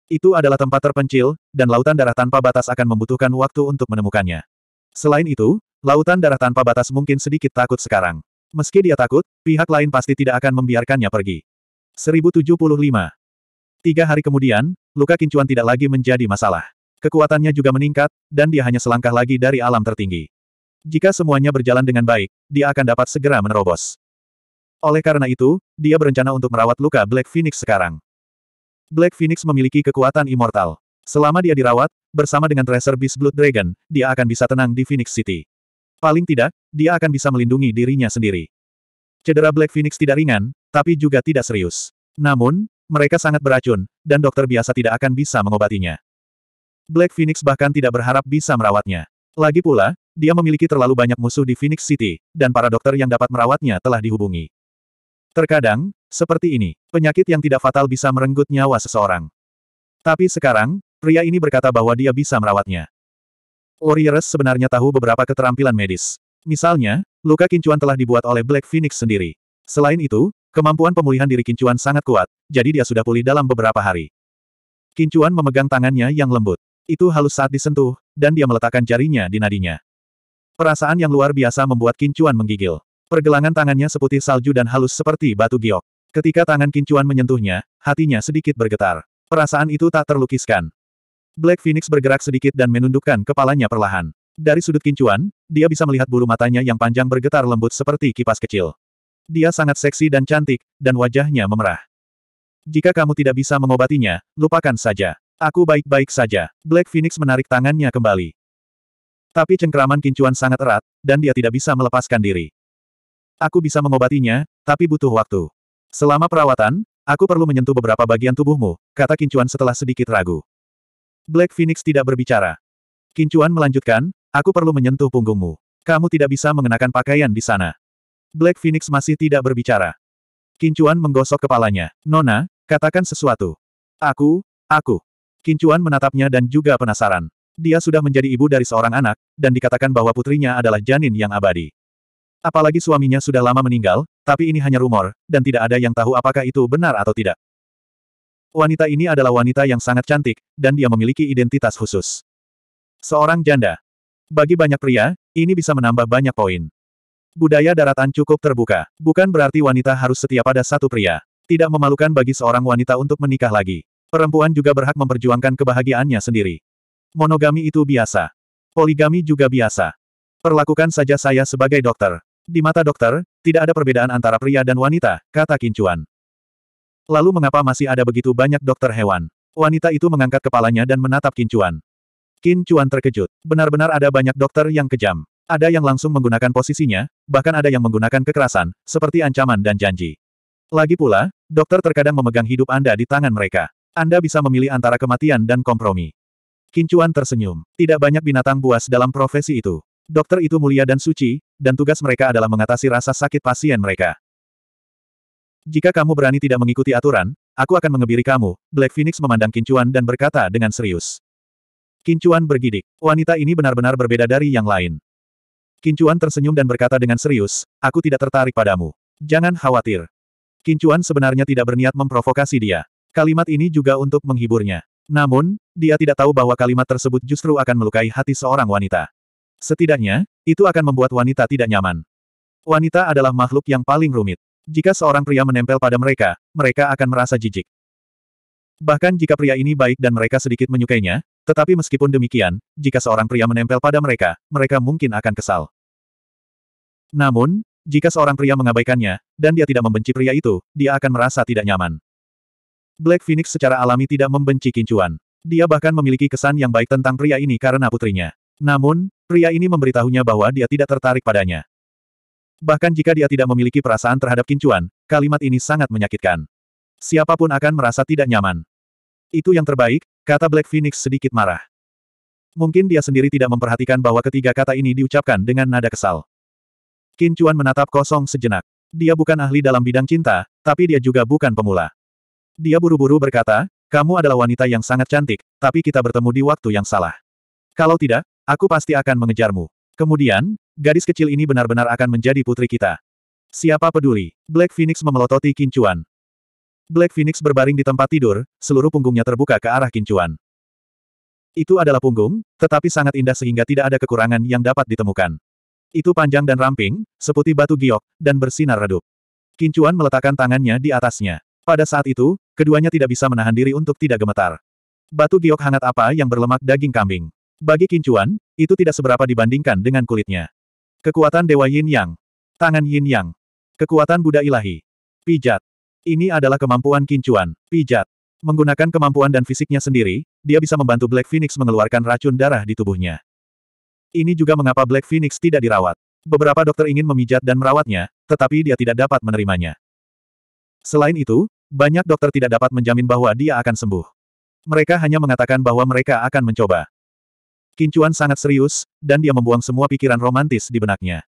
Itu adalah tempat terpencil, dan lautan darah tanpa batas akan membutuhkan waktu untuk menemukannya. Selain itu, lautan darah tanpa batas mungkin sedikit takut sekarang. Meski dia takut, pihak lain pasti tidak akan membiarkannya pergi. 1075 Tiga hari kemudian, luka kincuan tidak lagi menjadi masalah. Kekuatannya juga meningkat, dan dia hanya selangkah lagi dari alam tertinggi. Jika semuanya berjalan dengan baik, dia akan dapat segera menerobos. Oleh karena itu, dia berencana untuk merawat luka Black Phoenix sekarang. Black Phoenix memiliki kekuatan immortal. Selama dia dirawat, bersama dengan Tracer Beast Blood Dragon, dia akan bisa tenang di Phoenix City. Paling tidak, dia akan bisa melindungi dirinya sendiri. Cedera Black Phoenix tidak ringan, tapi juga tidak serius. Namun, mereka sangat beracun, dan dokter biasa tidak akan bisa mengobatinya. Black Phoenix bahkan tidak berharap bisa merawatnya. Lagi pula, dia memiliki terlalu banyak musuh di Phoenix City, dan para dokter yang dapat merawatnya telah dihubungi. Terkadang, seperti ini, penyakit yang tidak fatal bisa merenggut nyawa seseorang. Tapi sekarang, pria ini berkata bahwa dia bisa merawatnya. Warriors sebenarnya tahu beberapa keterampilan medis. Misalnya, luka kincuan telah dibuat oleh Black Phoenix sendiri. Selain itu, kemampuan pemulihan diri kincuan sangat kuat, jadi dia sudah pulih dalam beberapa hari. Kincuan memegang tangannya yang lembut. Itu halus saat disentuh, dan dia meletakkan jarinya di nadinya. Perasaan yang luar biasa membuat Kincuan menggigil. Pergelangan tangannya seputih salju dan halus seperti batu giok. Ketika tangan Kincuan menyentuhnya, hatinya sedikit bergetar. Perasaan itu tak terlukiskan. Black Phoenix bergerak sedikit dan menundukkan kepalanya perlahan. Dari sudut Kincuan, dia bisa melihat bulu matanya yang panjang bergetar lembut seperti kipas kecil. Dia sangat seksi dan cantik, dan wajahnya memerah. Jika kamu tidak bisa mengobatinya, lupakan saja. Aku baik-baik saja. Black Phoenix menarik tangannya kembali. Tapi cengkraman kincuan sangat erat, dan dia tidak bisa melepaskan diri. Aku bisa mengobatinya, tapi butuh waktu. Selama perawatan, aku perlu menyentuh beberapa bagian tubuhmu, kata kincuan setelah sedikit ragu. Black Phoenix tidak berbicara. Kincuan melanjutkan, aku perlu menyentuh punggungmu. Kamu tidak bisa mengenakan pakaian di sana. Black Phoenix masih tidak berbicara. Kincuan menggosok kepalanya. Nona, Katakan sesuatu. Aku, aku. Kincuan menatapnya dan juga penasaran. Dia sudah menjadi ibu dari seorang anak, dan dikatakan bahwa putrinya adalah janin yang abadi. Apalagi suaminya sudah lama meninggal, tapi ini hanya rumor, dan tidak ada yang tahu apakah itu benar atau tidak. Wanita ini adalah wanita yang sangat cantik, dan dia memiliki identitas khusus. Seorang janda. Bagi banyak pria, ini bisa menambah banyak poin. Budaya daratan cukup terbuka, bukan berarti wanita harus setia pada satu pria. Tidak memalukan bagi seorang wanita untuk menikah lagi. Perempuan juga berhak memperjuangkan kebahagiaannya sendiri. Monogami itu biasa. Poligami juga biasa. Perlakukan saja saya sebagai dokter. Di mata dokter, tidak ada perbedaan antara pria dan wanita, kata Kincuan. Lalu mengapa masih ada begitu banyak dokter hewan? Wanita itu mengangkat kepalanya dan menatap Kincuan. Kincuan terkejut. Benar-benar ada banyak dokter yang kejam. Ada yang langsung menggunakan posisinya, bahkan ada yang menggunakan kekerasan, seperti ancaman dan janji. Lagi pula, Dokter terkadang memegang hidup Anda di tangan mereka. Anda bisa memilih antara kematian dan kompromi. Kincuan tersenyum. Tidak banyak binatang buas dalam profesi itu. Dokter itu mulia dan suci, dan tugas mereka adalah mengatasi rasa sakit pasien mereka. Jika kamu berani tidak mengikuti aturan, aku akan mengebiri kamu, Black Phoenix memandang Kincuan dan berkata dengan serius. Kincuan bergidik. Wanita ini benar-benar berbeda dari yang lain. Kincuan tersenyum dan berkata dengan serius, aku tidak tertarik padamu. Jangan khawatir, Kincuan sebenarnya tidak berniat memprovokasi dia. Kalimat ini juga untuk menghiburnya. Namun, dia tidak tahu bahwa kalimat tersebut justru akan melukai hati seorang wanita. Setidaknya, itu akan membuat wanita tidak nyaman. Wanita adalah makhluk yang paling rumit. Jika seorang pria menempel pada mereka, mereka akan merasa jijik. Bahkan jika pria ini baik dan mereka sedikit menyukainya, tetapi meskipun demikian, jika seorang pria menempel pada mereka, mereka mungkin akan kesal. Namun, jika seorang pria mengabaikannya, dan dia tidak membenci pria itu, dia akan merasa tidak nyaman. Black Phoenix secara alami tidak membenci kincuan. Dia bahkan memiliki kesan yang baik tentang pria ini karena putrinya. Namun, pria ini memberitahunya bahwa dia tidak tertarik padanya. Bahkan jika dia tidak memiliki perasaan terhadap kincuan, kalimat ini sangat menyakitkan. Siapapun akan merasa tidak nyaman. Itu yang terbaik, kata Black Phoenix sedikit marah. Mungkin dia sendiri tidak memperhatikan bahwa ketiga kata ini diucapkan dengan nada kesal. Qin Chuan menatap kosong sejenak. Dia bukan ahli dalam bidang cinta, tapi dia juga bukan pemula. Dia buru-buru berkata, kamu adalah wanita yang sangat cantik, tapi kita bertemu di waktu yang salah. Kalau tidak, aku pasti akan mengejarmu. Kemudian, gadis kecil ini benar-benar akan menjadi putri kita. Siapa peduli? Black Phoenix memelototi kincuan. Black Phoenix berbaring di tempat tidur, seluruh punggungnya terbuka ke arah kincuan. Itu adalah punggung, tetapi sangat indah sehingga tidak ada kekurangan yang dapat ditemukan. Itu panjang dan ramping, seputih batu giok, dan bersinar redup. Kincuan meletakkan tangannya di atasnya. Pada saat itu, keduanya tidak bisa menahan diri untuk tidak gemetar. Batu giok hangat apa yang berlemak daging kambing. Bagi Kincuan, itu tidak seberapa dibandingkan dengan kulitnya. Kekuatan Dewa Yin Yang. Tangan Yin Yang. Kekuatan Buddha Ilahi. Pijat. Ini adalah kemampuan Kincuan. Pijat. Menggunakan kemampuan dan fisiknya sendiri, dia bisa membantu Black Phoenix mengeluarkan racun darah di tubuhnya. Ini juga mengapa Black Phoenix tidak dirawat. Beberapa dokter ingin memijat dan merawatnya, tetapi dia tidak dapat menerimanya. Selain itu, banyak dokter tidak dapat menjamin bahwa dia akan sembuh. Mereka hanya mengatakan bahwa mereka akan mencoba. Kincuan sangat serius, dan dia membuang semua pikiran romantis di benaknya.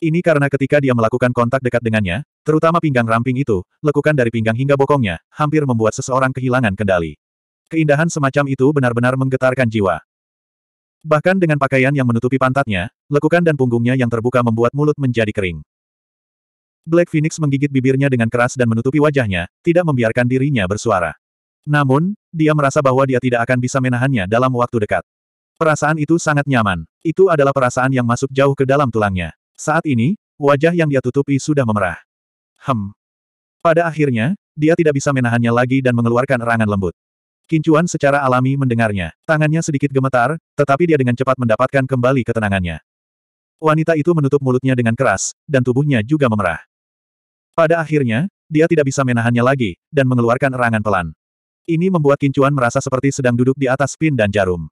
Ini karena ketika dia melakukan kontak dekat dengannya, terutama pinggang ramping itu, lekukan dari pinggang hingga bokongnya, hampir membuat seseorang kehilangan kendali. Keindahan semacam itu benar-benar menggetarkan jiwa. Bahkan dengan pakaian yang menutupi pantatnya, lekukan dan punggungnya yang terbuka membuat mulut menjadi kering. Black Phoenix menggigit bibirnya dengan keras dan menutupi wajahnya, tidak membiarkan dirinya bersuara. Namun, dia merasa bahwa dia tidak akan bisa menahannya dalam waktu dekat. Perasaan itu sangat nyaman. Itu adalah perasaan yang masuk jauh ke dalam tulangnya. Saat ini, wajah yang dia tutupi sudah memerah. Hem. Pada akhirnya, dia tidak bisa menahannya lagi dan mengeluarkan erangan lembut. Kincuan secara alami mendengarnya. Tangannya sedikit gemetar, tetapi dia dengan cepat mendapatkan kembali ketenangannya. Wanita itu menutup mulutnya dengan keras, dan tubuhnya juga memerah. Pada akhirnya, dia tidak bisa menahannya lagi, dan mengeluarkan erangan pelan. Ini membuat Kincuan merasa seperti sedang duduk di atas pin dan jarum.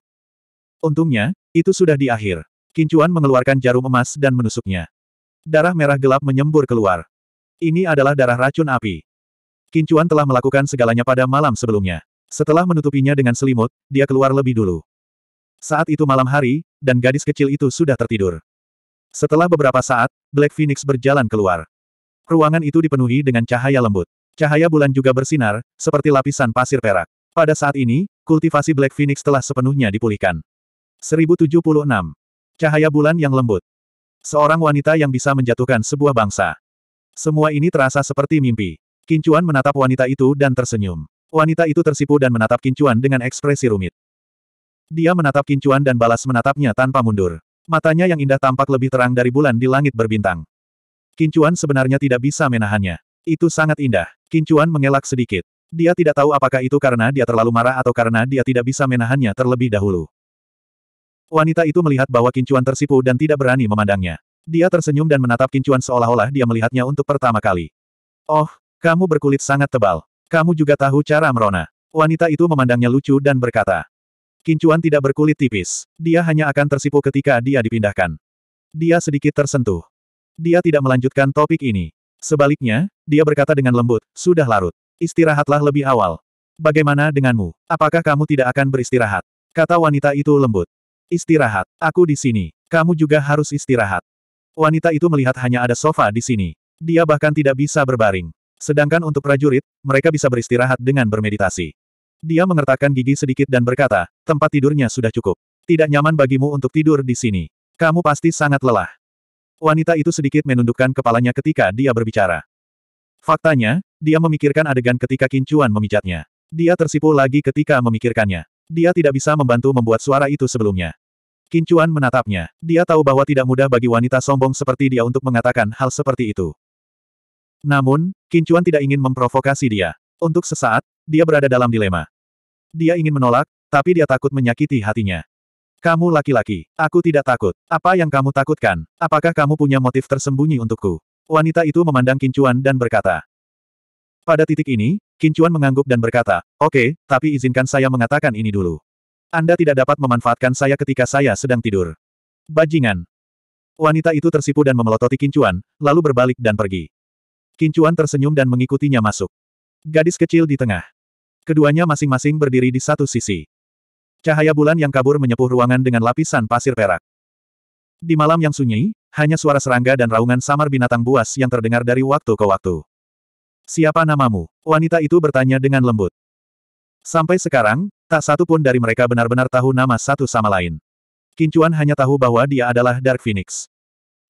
Untungnya, itu sudah di akhir. Kincuan mengeluarkan jarum emas dan menusuknya. Darah merah gelap menyembur keluar. Ini adalah darah racun api. Kincuan telah melakukan segalanya pada malam sebelumnya. Setelah menutupinya dengan selimut, dia keluar lebih dulu. Saat itu malam hari, dan gadis kecil itu sudah tertidur. Setelah beberapa saat, Black Phoenix berjalan keluar. Ruangan itu dipenuhi dengan cahaya lembut. Cahaya bulan juga bersinar, seperti lapisan pasir perak. Pada saat ini, kultivasi Black Phoenix telah sepenuhnya dipulihkan. 1076. Cahaya bulan yang lembut. Seorang wanita yang bisa menjatuhkan sebuah bangsa. Semua ini terasa seperti mimpi. Kincuan menatap wanita itu dan tersenyum. Wanita itu tersipu dan menatap Kincuan dengan ekspresi rumit. Dia menatap Kincuan dan balas menatapnya tanpa mundur. Matanya yang indah tampak lebih terang dari bulan di langit berbintang. Kincuan sebenarnya tidak bisa menahannya. Itu sangat indah. Kincuan mengelak sedikit. Dia tidak tahu apakah itu karena dia terlalu marah atau karena dia tidak bisa menahannya terlebih dahulu. Wanita itu melihat bahwa Kincuan tersipu dan tidak berani memandangnya. Dia tersenyum dan menatap Kincuan seolah-olah dia melihatnya untuk pertama kali. Oh, kamu berkulit sangat tebal. Kamu juga tahu cara merona. Wanita itu memandangnya lucu dan berkata. Kincuan tidak berkulit tipis. Dia hanya akan tersipu ketika dia dipindahkan. Dia sedikit tersentuh. Dia tidak melanjutkan topik ini. Sebaliknya, dia berkata dengan lembut, sudah larut. Istirahatlah lebih awal. Bagaimana denganmu? Apakah kamu tidak akan beristirahat? Kata wanita itu lembut. Istirahat, aku di sini. Kamu juga harus istirahat. Wanita itu melihat hanya ada sofa di sini. Dia bahkan tidak bisa berbaring. Sedangkan untuk prajurit, mereka bisa beristirahat dengan bermeditasi. Dia mengertakkan gigi sedikit dan berkata, tempat tidurnya sudah cukup. Tidak nyaman bagimu untuk tidur di sini. Kamu pasti sangat lelah. Wanita itu sedikit menundukkan kepalanya ketika dia berbicara. Faktanya, dia memikirkan adegan ketika Kincuan memijatnya. Dia tersipu lagi ketika memikirkannya. Dia tidak bisa membantu membuat suara itu sebelumnya. Kincuan menatapnya. Dia tahu bahwa tidak mudah bagi wanita sombong seperti dia untuk mengatakan hal seperti itu. Namun, Kincuan tidak ingin memprovokasi dia. Untuk sesaat, dia berada dalam dilema. Dia ingin menolak, tapi dia takut menyakiti hatinya. Kamu laki-laki, aku tidak takut. Apa yang kamu takutkan? Apakah kamu punya motif tersembunyi untukku? Wanita itu memandang Kincuan dan berkata. Pada titik ini, Kincuan mengangguk dan berkata, Oke, okay, tapi izinkan saya mengatakan ini dulu. Anda tidak dapat memanfaatkan saya ketika saya sedang tidur. Bajingan. Wanita itu tersipu dan memelototi Kincuan, lalu berbalik dan pergi. Kincuan tersenyum dan mengikutinya masuk. Gadis kecil di tengah. Keduanya masing-masing berdiri di satu sisi. Cahaya bulan yang kabur menyepuh ruangan dengan lapisan pasir perak. Di malam yang sunyi, hanya suara serangga dan raungan samar binatang buas yang terdengar dari waktu ke waktu. Siapa namamu? Wanita itu bertanya dengan lembut. Sampai sekarang, tak satu pun dari mereka benar-benar tahu nama satu sama lain. Kincuan hanya tahu bahwa dia adalah Dark Phoenix.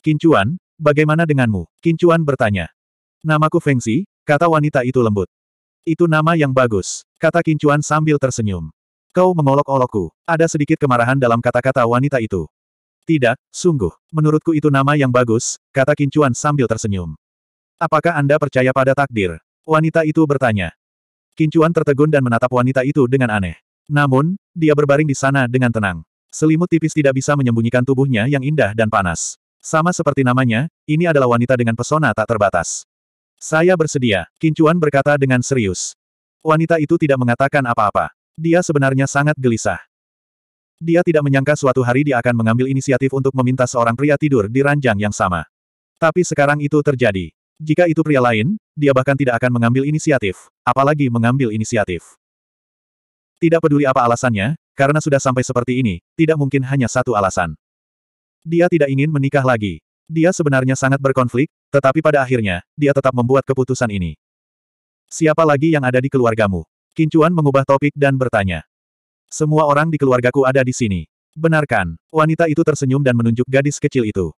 Kincuan, bagaimana denganmu? Kincuan bertanya. Namaku Zi, kata wanita itu lembut. Itu nama yang bagus, kata Kincuan sambil tersenyum. Kau mengolok-olokku. Ada sedikit kemarahan dalam kata-kata wanita itu. Tidak, sungguh. Menurutku itu nama yang bagus, kata Kincuan sambil tersenyum. Apakah Anda percaya pada takdir? Wanita itu bertanya. Kincuan tertegun dan menatap wanita itu dengan aneh. Namun, dia berbaring di sana dengan tenang. Selimut tipis tidak bisa menyembunyikan tubuhnya yang indah dan panas. Sama seperti namanya, ini adalah wanita dengan pesona tak terbatas. Saya bersedia, Kincuan berkata dengan serius. Wanita itu tidak mengatakan apa-apa. Dia sebenarnya sangat gelisah. Dia tidak menyangka suatu hari dia akan mengambil inisiatif untuk meminta seorang pria tidur di ranjang yang sama. Tapi sekarang itu terjadi. Jika itu pria lain, dia bahkan tidak akan mengambil inisiatif, apalagi mengambil inisiatif. Tidak peduli apa alasannya, karena sudah sampai seperti ini, tidak mungkin hanya satu alasan. Dia tidak ingin menikah lagi. Dia sebenarnya sangat berkonflik, tetapi pada akhirnya, dia tetap membuat keputusan ini. Siapa lagi yang ada di keluargamu? Kincuan mengubah topik dan bertanya. Semua orang di keluargaku ada di sini. Benarkan, wanita itu tersenyum dan menunjuk gadis kecil itu.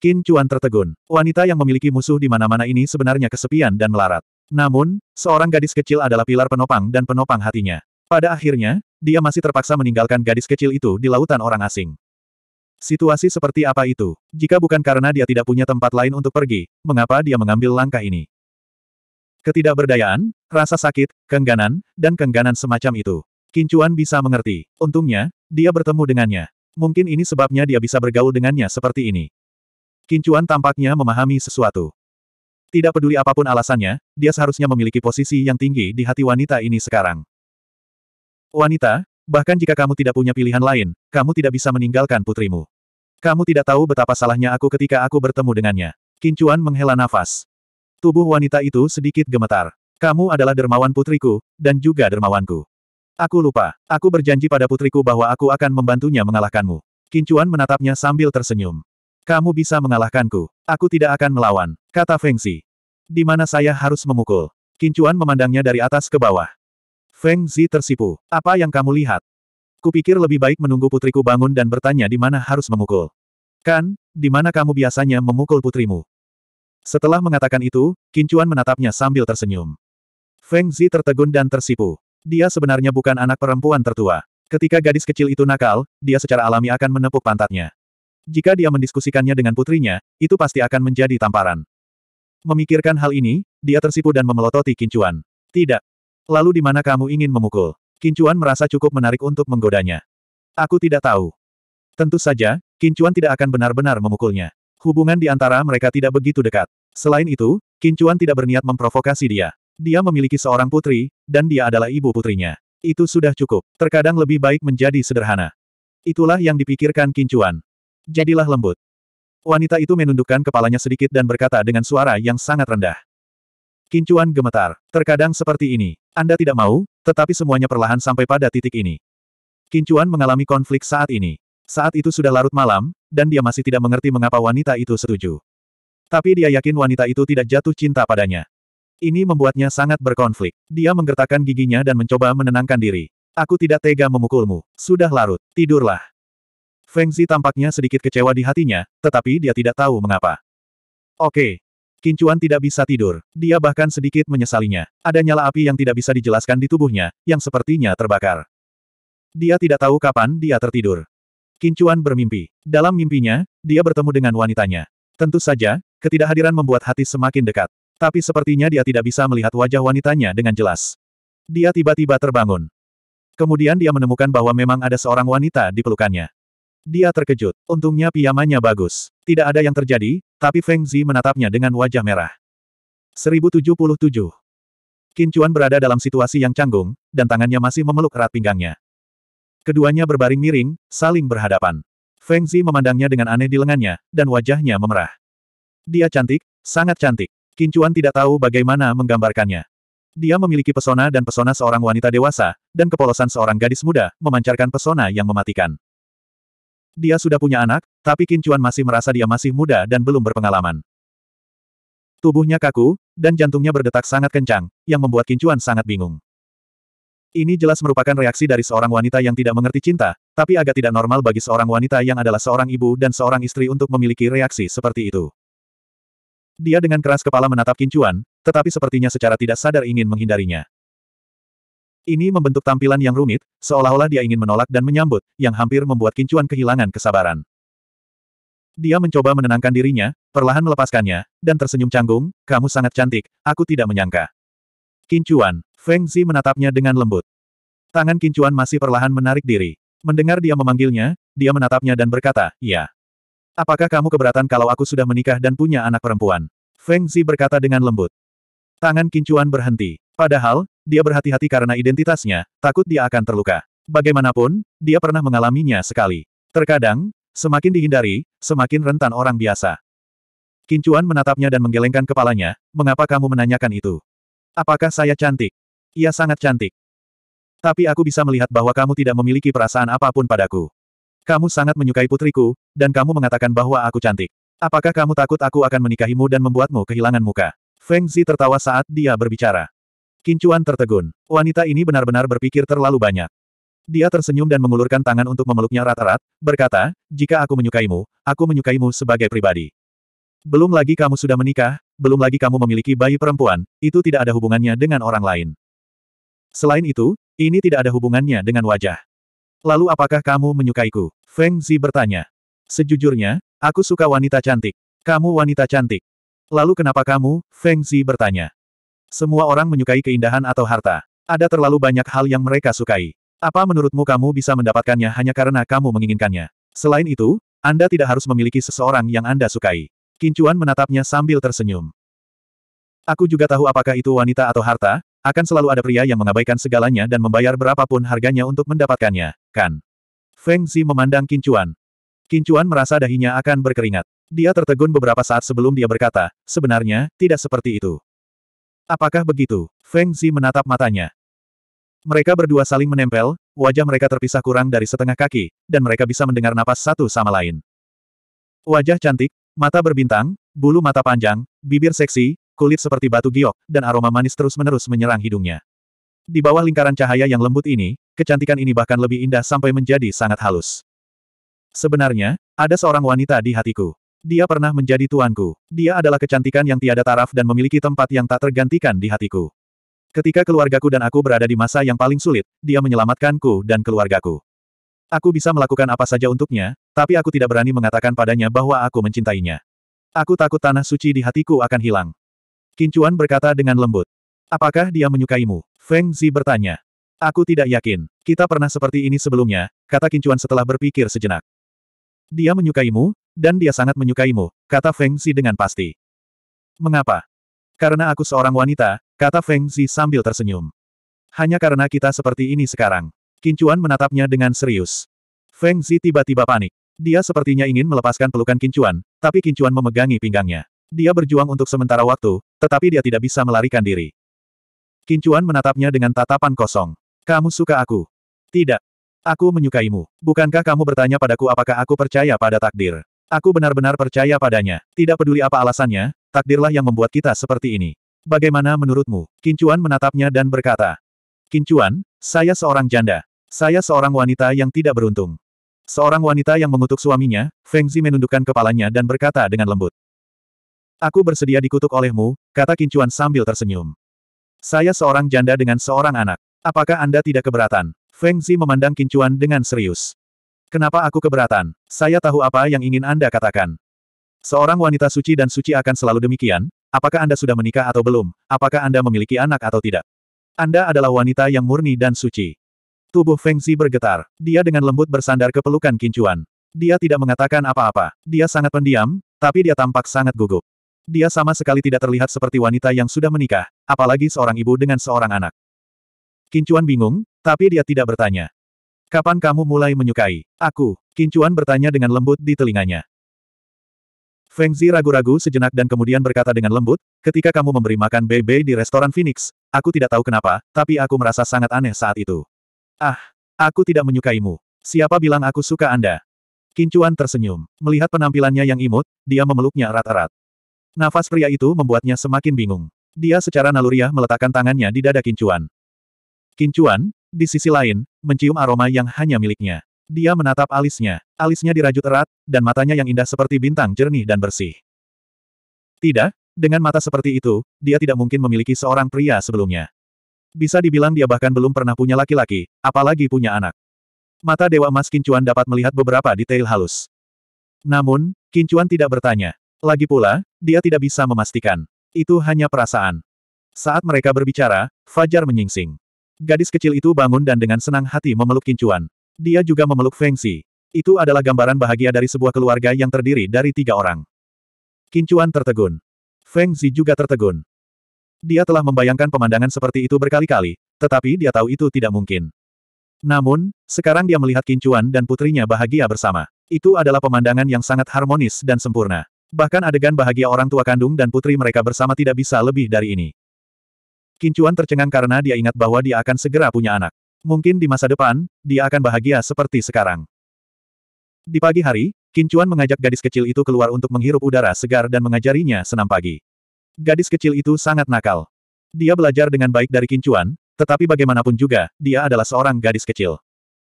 Qin Chuan tertegun. Wanita yang memiliki musuh di mana-mana ini sebenarnya kesepian dan melarat. Namun, seorang gadis kecil adalah pilar penopang dan penopang hatinya. Pada akhirnya, dia masih terpaksa meninggalkan gadis kecil itu di lautan orang asing. Situasi seperti apa itu? Jika bukan karena dia tidak punya tempat lain untuk pergi, mengapa dia mengambil langkah ini? Ketidakberdayaan, rasa sakit, kengganan, dan kengganan semacam itu. Kincuan bisa mengerti. Untungnya, dia bertemu dengannya. Mungkin ini sebabnya dia bisa bergaul dengannya seperti ini. Kincuan tampaknya memahami sesuatu. Tidak peduli apapun alasannya, dia seharusnya memiliki posisi yang tinggi di hati wanita ini sekarang. Wanita, Bahkan jika kamu tidak punya pilihan lain, kamu tidak bisa meninggalkan putrimu. Kamu tidak tahu betapa salahnya aku ketika aku bertemu dengannya. Kincuan menghela nafas. Tubuh wanita itu sedikit gemetar. Kamu adalah dermawan putriku, dan juga dermawanku. Aku lupa, aku berjanji pada putriku bahwa aku akan membantunya mengalahkanmu. Kincuan menatapnya sambil tersenyum. Kamu bisa mengalahkanku. Aku tidak akan melawan, kata Fengsi. Di mana saya harus memukul? Kincuan memandangnya dari atas ke bawah. Feng Zi tersipu. Apa yang kamu lihat? Kupikir lebih baik menunggu putriku bangun dan bertanya di mana harus memukul. Kan, di mana kamu biasanya memukul putrimu? Setelah mengatakan itu, Kincuan menatapnya sambil tersenyum. Feng Zi tertegun dan tersipu. Dia sebenarnya bukan anak perempuan tertua. Ketika gadis kecil itu nakal, dia secara alami akan menepuk pantatnya. Jika dia mendiskusikannya dengan putrinya, itu pasti akan menjadi tamparan. Memikirkan hal ini, dia tersipu dan memelototi Kincuan. Tidak, Lalu di mana kamu ingin memukul? Kincuan merasa cukup menarik untuk menggodanya. Aku tidak tahu. Tentu saja, Kincuan tidak akan benar-benar memukulnya. Hubungan di antara mereka tidak begitu dekat. Selain itu, Kincuan tidak berniat memprovokasi dia. Dia memiliki seorang putri, dan dia adalah ibu putrinya. Itu sudah cukup. Terkadang lebih baik menjadi sederhana. Itulah yang dipikirkan Kincuan. Jadilah lembut. Wanita itu menundukkan kepalanya sedikit dan berkata dengan suara yang sangat rendah. Kincuan gemetar. Terkadang seperti ini. Anda tidak mau, tetapi semuanya perlahan sampai pada titik ini. Kincuan mengalami konflik saat ini. Saat itu sudah larut malam, dan dia masih tidak mengerti mengapa wanita itu setuju. Tapi dia yakin wanita itu tidak jatuh cinta padanya. Ini membuatnya sangat berkonflik. Dia menggertakkan giginya dan mencoba menenangkan diri. Aku tidak tega memukulmu. Sudah larut, tidurlah. Feng Zi tampaknya sedikit kecewa di hatinya, tetapi dia tidak tahu mengapa. Oke, Kincuan tidak bisa tidur. Dia bahkan sedikit menyesalinya. Ada nyala api yang tidak bisa dijelaskan di tubuhnya, yang sepertinya terbakar. Dia tidak tahu kapan dia tertidur. Kincuan bermimpi. Dalam mimpinya, dia bertemu dengan wanitanya. Tentu saja, ketidakhadiran membuat hati semakin dekat. Tapi sepertinya dia tidak bisa melihat wajah wanitanya dengan jelas. Dia tiba-tiba terbangun. Kemudian dia menemukan bahwa memang ada seorang wanita di pelukannya. Dia terkejut. Untungnya piyamanya bagus. Tidak ada yang terjadi, tapi Feng Zi menatapnya dengan wajah merah. 1077. Kincuan berada dalam situasi yang canggung, dan tangannya masih memeluk erat pinggangnya. Keduanya berbaring miring, saling berhadapan. Feng Zi memandangnya dengan aneh di lengannya, dan wajahnya memerah. Dia cantik, sangat cantik. Kincuan tidak tahu bagaimana menggambarkannya. Dia memiliki pesona dan pesona seorang wanita dewasa, dan kepolosan seorang gadis muda, memancarkan pesona yang mematikan. Dia sudah punya anak, tapi Kincuan masih merasa dia masih muda dan belum berpengalaman. Tubuhnya kaku, dan jantungnya berdetak sangat kencang, yang membuat Kincuan sangat bingung. Ini jelas merupakan reaksi dari seorang wanita yang tidak mengerti cinta, tapi agak tidak normal bagi seorang wanita yang adalah seorang ibu dan seorang istri untuk memiliki reaksi seperti itu. Dia dengan keras kepala menatap Kincuan, tetapi sepertinya secara tidak sadar ingin menghindarinya. Ini membentuk tampilan yang rumit, seolah-olah dia ingin menolak dan menyambut, yang hampir membuat Kincuan kehilangan kesabaran. Dia mencoba menenangkan dirinya, perlahan melepaskannya, dan tersenyum canggung, kamu sangat cantik, aku tidak menyangka. Kincuan, Feng Zi menatapnya dengan lembut. Tangan Kincuan masih perlahan menarik diri. Mendengar dia memanggilnya, dia menatapnya dan berkata, ya. Apakah kamu keberatan kalau aku sudah menikah dan punya anak perempuan? Feng Zi berkata dengan lembut. Tangan Kincuan berhenti. Padahal, dia berhati-hati karena identitasnya, takut dia akan terluka. Bagaimanapun, dia pernah mengalaminya sekali. Terkadang, semakin dihindari, semakin rentan orang biasa. Kincuan menatapnya dan menggelengkan kepalanya, mengapa kamu menanyakan itu? Apakah saya cantik? Ia sangat cantik. Tapi aku bisa melihat bahwa kamu tidak memiliki perasaan apapun padaku. Kamu sangat menyukai putriku, dan kamu mengatakan bahwa aku cantik. Apakah kamu takut aku akan menikahimu dan membuatmu kehilangan muka? Feng Zi tertawa saat dia berbicara. Kincuan tertegun. Wanita ini benar-benar berpikir terlalu banyak. Dia tersenyum dan mengulurkan tangan untuk memeluknya rata-rat, berkata, jika aku menyukaimu, aku menyukaimu sebagai pribadi. Belum lagi kamu sudah menikah, belum lagi kamu memiliki bayi perempuan, itu tidak ada hubungannya dengan orang lain. Selain itu, ini tidak ada hubungannya dengan wajah. Lalu apakah kamu menyukaiku? Feng Zi bertanya. Sejujurnya, aku suka wanita cantik. Kamu wanita cantik. Lalu kenapa kamu? Feng Zi bertanya. Semua orang menyukai keindahan atau harta. Ada terlalu banyak hal yang mereka sukai. Apa menurutmu kamu bisa mendapatkannya hanya karena kamu menginginkannya? Selain itu, Anda tidak harus memiliki seseorang yang Anda sukai. Kincuan menatapnya sambil tersenyum. Aku juga tahu apakah itu wanita atau harta, akan selalu ada pria yang mengabaikan segalanya dan membayar berapapun harganya untuk mendapatkannya, kan? Feng Zi memandang Kincuan. Kincuan merasa dahinya akan berkeringat. Dia tertegun beberapa saat sebelum dia berkata, sebenarnya, tidak seperti itu. Apakah begitu? Feng Zi menatap matanya. Mereka berdua saling menempel, wajah mereka terpisah kurang dari setengah kaki, dan mereka bisa mendengar napas satu sama lain. Wajah cantik, mata berbintang, bulu mata panjang, bibir seksi, kulit seperti batu giok, dan aroma manis terus-menerus menyerang hidungnya. Di bawah lingkaran cahaya yang lembut ini, kecantikan ini bahkan lebih indah sampai menjadi sangat halus. Sebenarnya, ada seorang wanita di hatiku. Dia pernah menjadi tuanku. Dia adalah kecantikan yang tiada taraf dan memiliki tempat yang tak tergantikan di hatiku. Ketika keluargaku dan aku berada di masa yang paling sulit, dia menyelamatkanku dan keluargaku. Aku bisa melakukan apa saja untuknya, tapi aku tidak berani mengatakan padanya bahwa aku mencintainya. Aku takut tanah suci di hatiku akan hilang. Kincuan berkata dengan lembut. Apakah dia menyukaimu? Feng Zi bertanya. Aku tidak yakin. Kita pernah seperti ini sebelumnya, kata Kincuan setelah berpikir sejenak. Dia menyukaimu, dan dia sangat menyukaimu, kata Feng Zi dengan pasti. Mengapa? Karena aku seorang wanita, kata Feng Zi sambil tersenyum. Hanya karena kita seperti ini sekarang. Kincuan menatapnya dengan serius. Feng Zi tiba-tiba panik. Dia sepertinya ingin melepaskan pelukan Kincuan, tapi Kincuan memegangi pinggangnya. Dia berjuang untuk sementara waktu, tetapi dia tidak bisa melarikan diri. Kincuan menatapnya dengan tatapan kosong. Kamu suka aku? Tidak. Aku menyukaimu. Bukankah kamu bertanya padaku apakah aku percaya pada takdir? Aku benar-benar percaya padanya. Tidak peduli apa alasannya, takdirlah yang membuat kita seperti ini. Bagaimana menurutmu? Kincuan menatapnya dan berkata. Kincuan, saya seorang janda. Saya seorang wanita yang tidak beruntung. Seorang wanita yang mengutuk suaminya, Feng Zi menundukkan kepalanya dan berkata dengan lembut. Aku bersedia dikutuk olehmu, kata Kincuan sambil tersenyum. Saya seorang janda dengan seorang anak. Apakah Anda tidak keberatan? Feng Zi memandang Kincuan dengan serius. Kenapa aku keberatan? Saya tahu apa yang ingin Anda katakan. Seorang wanita suci dan suci akan selalu demikian, apakah Anda sudah menikah atau belum, apakah Anda memiliki anak atau tidak. Anda adalah wanita yang murni dan suci. Tubuh Feng Xi bergetar, dia dengan lembut bersandar ke pelukan Kincuan. Dia tidak mengatakan apa-apa, dia sangat pendiam, tapi dia tampak sangat gugup. Dia sama sekali tidak terlihat seperti wanita yang sudah menikah, apalagi seorang ibu dengan seorang anak. Kincuan bingung, tapi dia tidak bertanya. Kapan kamu mulai menyukai? Aku, Kincuan bertanya dengan lembut di telinganya. Feng Zi ragu-ragu sejenak dan kemudian berkata dengan lembut, ketika kamu memberi makan Bebe di restoran Phoenix, aku tidak tahu kenapa, tapi aku merasa sangat aneh saat itu. Ah, aku tidak menyukaimu. Siapa bilang aku suka Anda? Kincuan tersenyum. Melihat penampilannya yang imut, dia memeluknya erat-erat. Nafas pria itu membuatnya semakin bingung. Dia secara naluriah meletakkan tangannya di dada Kincuan. Kincuan, di sisi lain, mencium aroma yang hanya miliknya. Dia menatap alisnya. Alisnya dirajut erat, dan matanya yang indah seperti bintang jernih dan bersih. Tidak, dengan mata seperti itu, dia tidak mungkin memiliki seorang pria sebelumnya. Bisa dibilang dia bahkan belum pernah punya laki-laki, apalagi punya anak. Mata Dewa Mas Kincuan dapat melihat beberapa detail halus. Namun, Kincuan tidak bertanya. Lagi pula, dia tidak bisa memastikan. Itu hanya perasaan. Saat mereka berbicara, Fajar menyingsing. Gadis kecil itu bangun dan dengan senang hati memeluk Kincuan. Dia juga memeluk Feng Xi. Itu adalah gambaran bahagia dari sebuah keluarga yang terdiri dari tiga orang. Kincuan tertegun. Feng Xi juga tertegun. Dia telah membayangkan pemandangan seperti itu berkali-kali, tetapi dia tahu itu tidak mungkin. Namun, sekarang dia melihat Kincuan dan putrinya bahagia bersama. Itu adalah pemandangan yang sangat harmonis dan sempurna. Bahkan adegan bahagia orang tua kandung dan putri mereka bersama tidak bisa lebih dari ini. Kincuan tercengang karena dia ingat bahwa dia akan segera punya anak. Mungkin di masa depan, dia akan bahagia seperti sekarang. Di pagi hari, Kincuan mengajak gadis kecil itu keluar untuk menghirup udara segar dan mengajarinya senam pagi. Gadis kecil itu sangat nakal. Dia belajar dengan baik dari Kincuan, tetapi bagaimanapun juga, dia adalah seorang gadis kecil.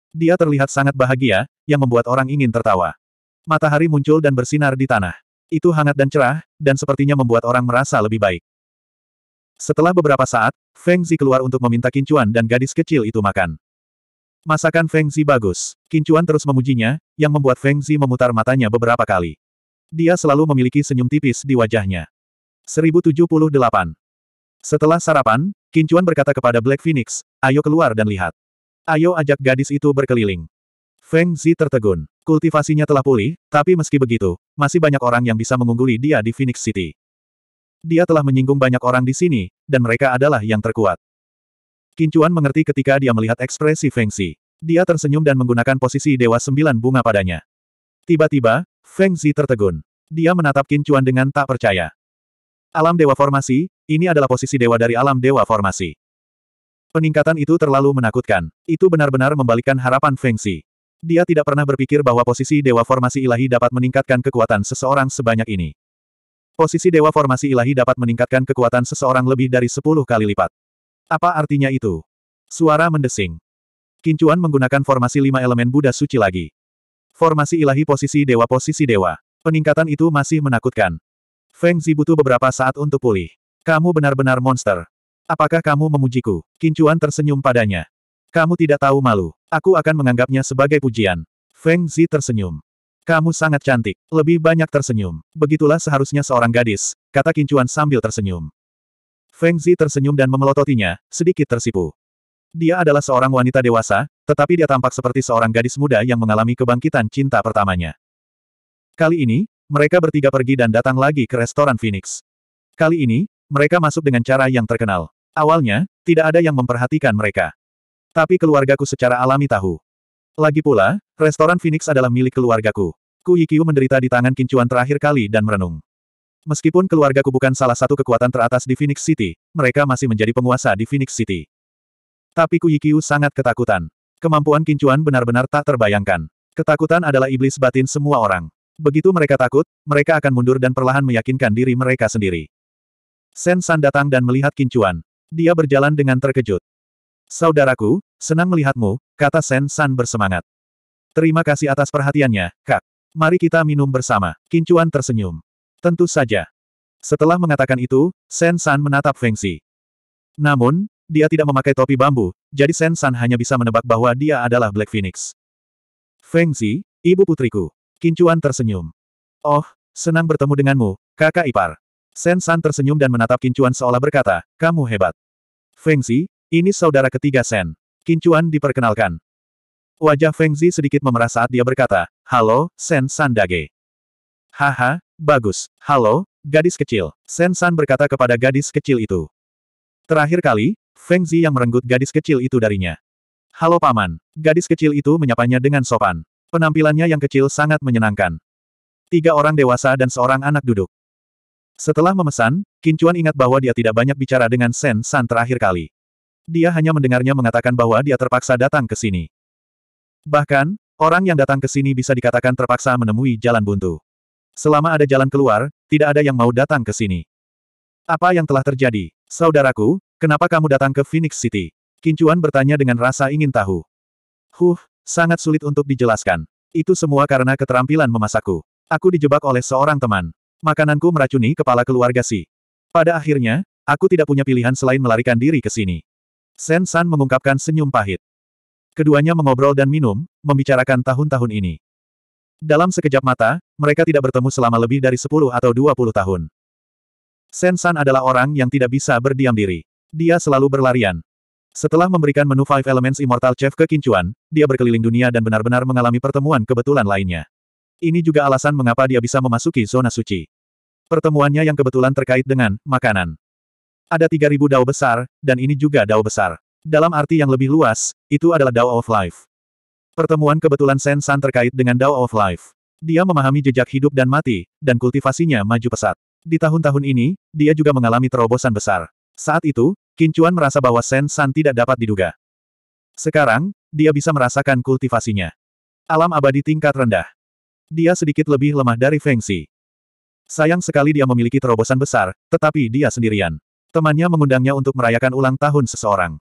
Dia terlihat sangat bahagia, yang membuat orang ingin tertawa. Matahari muncul dan bersinar di tanah. Itu hangat dan cerah, dan sepertinya membuat orang merasa lebih baik. Setelah beberapa saat, Feng Zi keluar untuk meminta Kincuan dan gadis kecil itu makan. Masakan Feng Zi bagus. Kincuan terus memujinya, yang membuat Feng Zi memutar matanya beberapa kali. Dia selalu memiliki senyum tipis di wajahnya. 1078. Setelah sarapan, Kincuan berkata kepada Black Phoenix, ayo keluar dan lihat. Ayo ajak gadis itu berkeliling. Feng Zi tertegun. Kultivasinya telah pulih, tapi meski begitu, masih banyak orang yang bisa mengungguli dia di Phoenix City. Dia telah menyinggung banyak orang di sini, dan mereka adalah yang terkuat. Kincuan mengerti ketika dia melihat ekspresi Feng Xi. Dia tersenyum dan menggunakan posisi Dewa Sembilan Bunga padanya. Tiba-tiba, Feng Xi tertegun. Dia menatap Kincuan dengan tak percaya. Alam Dewa Formasi, ini adalah posisi Dewa dari Alam Dewa Formasi. Peningkatan itu terlalu menakutkan. Itu benar-benar membalikkan harapan Feng Xi. Dia tidak pernah berpikir bahwa posisi Dewa Formasi Ilahi dapat meningkatkan kekuatan seseorang sebanyak ini. Posisi Dewa Formasi Ilahi dapat meningkatkan kekuatan seseorang lebih dari 10 kali lipat. Apa artinya itu? Suara mendesing. Kincuan menggunakan formasi lima elemen Buddha suci lagi. Formasi ilahi posisi dewa posisi dewa. Peningkatan itu masih menakutkan. Feng Zi butuh beberapa saat untuk pulih. Kamu benar-benar monster. Apakah kamu memujiku? Kincuan tersenyum padanya. Kamu tidak tahu malu. Aku akan menganggapnya sebagai pujian. Feng Zi tersenyum. Kamu sangat cantik. Lebih banyak tersenyum. Begitulah seharusnya seorang gadis, kata Kincuan sambil tersenyum. Feng Zi tersenyum dan memelototinya, sedikit tersipu. Dia adalah seorang wanita dewasa, tetapi dia tampak seperti seorang gadis muda yang mengalami kebangkitan cinta pertamanya. Kali ini, mereka bertiga pergi dan datang lagi ke restoran Phoenix. Kali ini, mereka masuk dengan cara yang terkenal. Awalnya, tidak ada yang memperhatikan mereka. Tapi keluargaku secara alami tahu. Lagi pula, restoran Phoenix adalah milik keluargaku. Ku Yikiu menderita di tangan kincuan terakhir kali dan merenung. Meskipun keluargaku bukan salah satu kekuatan teratas di Phoenix City, mereka masih menjadi penguasa di Phoenix City. Tapi Ku Yikiu sangat ketakutan. Kemampuan kincuan benar-benar tak terbayangkan. Ketakutan adalah iblis batin semua orang. Begitu mereka takut, mereka akan mundur dan perlahan meyakinkan diri mereka sendiri. Sen San datang dan melihat kincuan. Dia berjalan dengan terkejut. Saudaraku, senang melihatmu, kata Sen San bersemangat. Terima kasih atas perhatiannya, Kak. Mari kita minum bersama. Kincuan tersenyum. Tentu saja. Setelah mengatakan itu, Sen San menatap Feng Xi. Namun, dia tidak memakai topi bambu, jadi Sen San hanya bisa menebak bahwa dia adalah Black Phoenix. Feng Xi, ibu putriku. Kincuan tersenyum. Oh, senang bertemu denganmu, kakak ipar. Sen San tersenyum dan menatap Kincuan seolah berkata, kamu hebat. Feng Xi, ini saudara ketiga Sen. Kincuan diperkenalkan. Wajah Feng Zi sedikit memerah saat dia berkata, Halo, Sen Sandage. Haha, bagus. Halo, gadis kecil. Sen San berkata kepada gadis kecil itu. Terakhir kali, Feng Zi yang merenggut gadis kecil itu darinya. Halo paman. Gadis kecil itu menyapanya dengan sopan. Penampilannya yang kecil sangat menyenangkan. Tiga orang dewasa dan seorang anak duduk. Setelah memesan, Kincuan ingat bahwa dia tidak banyak bicara dengan Sen San terakhir kali dia hanya mendengarnya mengatakan bahwa dia terpaksa datang ke sini. Bahkan, orang yang datang ke sini bisa dikatakan terpaksa menemui jalan buntu. Selama ada jalan keluar, tidak ada yang mau datang ke sini. Apa yang telah terjadi? Saudaraku, kenapa kamu datang ke Phoenix City? Kincuan bertanya dengan rasa ingin tahu. Huh, sangat sulit untuk dijelaskan. Itu semua karena keterampilan memasakku. Aku dijebak oleh seorang teman. Makananku meracuni kepala keluarga si. Pada akhirnya, aku tidak punya pilihan selain melarikan diri ke sini. Sen San mengungkapkan senyum pahit. Keduanya mengobrol dan minum, membicarakan tahun-tahun ini. Dalam sekejap mata, mereka tidak bertemu selama lebih dari 10 atau 20 tahun. Sen San adalah orang yang tidak bisa berdiam diri. Dia selalu berlarian. Setelah memberikan menu Five Elements Immortal Chef ke Kincuan, dia berkeliling dunia dan benar-benar mengalami pertemuan kebetulan lainnya. Ini juga alasan mengapa dia bisa memasuki zona suci. Pertemuannya yang kebetulan terkait dengan makanan. Ada 3.000 dao besar, dan ini juga dao besar. Dalam arti yang lebih luas, itu adalah dao of life. Pertemuan kebetulan Sen San terkait dengan dao of life. Dia memahami jejak hidup dan mati, dan kultivasinya maju pesat. Di tahun-tahun ini, dia juga mengalami terobosan besar. Saat itu, Kincuan merasa bahwa Sen San tidak dapat diduga. Sekarang, dia bisa merasakan kultivasinya. Alam abadi tingkat rendah. Dia sedikit lebih lemah dari Feng Xi. Sayang sekali dia memiliki terobosan besar, tetapi dia sendirian. Temannya mengundangnya untuk merayakan ulang tahun seseorang.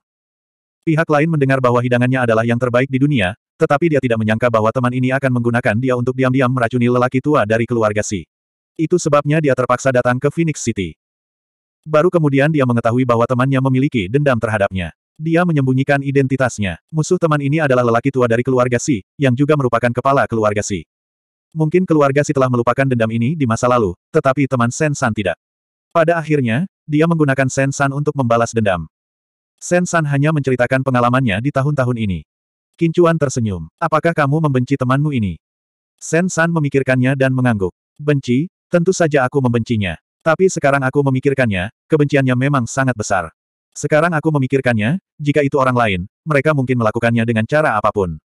Pihak lain mendengar bahwa hidangannya adalah yang terbaik di dunia, tetapi dia tidak menyangka bahwa teman ini akan menggunakan dia untuk diam-diam meracuni lelaki tua dari keluarga Si. Itu sebabnya dia terpaksa datang ke Phoenix City. Baru kemudian dia mengetahui bahwa temannya memiliki dendam terhadapnya. Dia menyembunyikan identitasnya. Musuh teman ini adalah lelaki tua dari keluarga Si, yang juga merupakan kepala keluarga Si. Mungkin keluarga Si telah melupakan dendam ini di masa lalu, tetapi teman Sen San tidak. Pada akhirnya, dia menggunakan Sen San untuk membalas dendam. Sen San hanya menceritakan pengalamannya di tahun-tahun ini. Kincuan tersenyum. Apakah kamu membenci temanmu ini? Sen San memikirkannya dan mengangguk. Benci? Tentu saja aku membencinya. Tapi sekarang aku memikirkannya, kebenciannya memang sangat besar. Sekarang aku memikirkannya, jika itu orang lain, mereka mungkin melakukannya dengan cara apapun.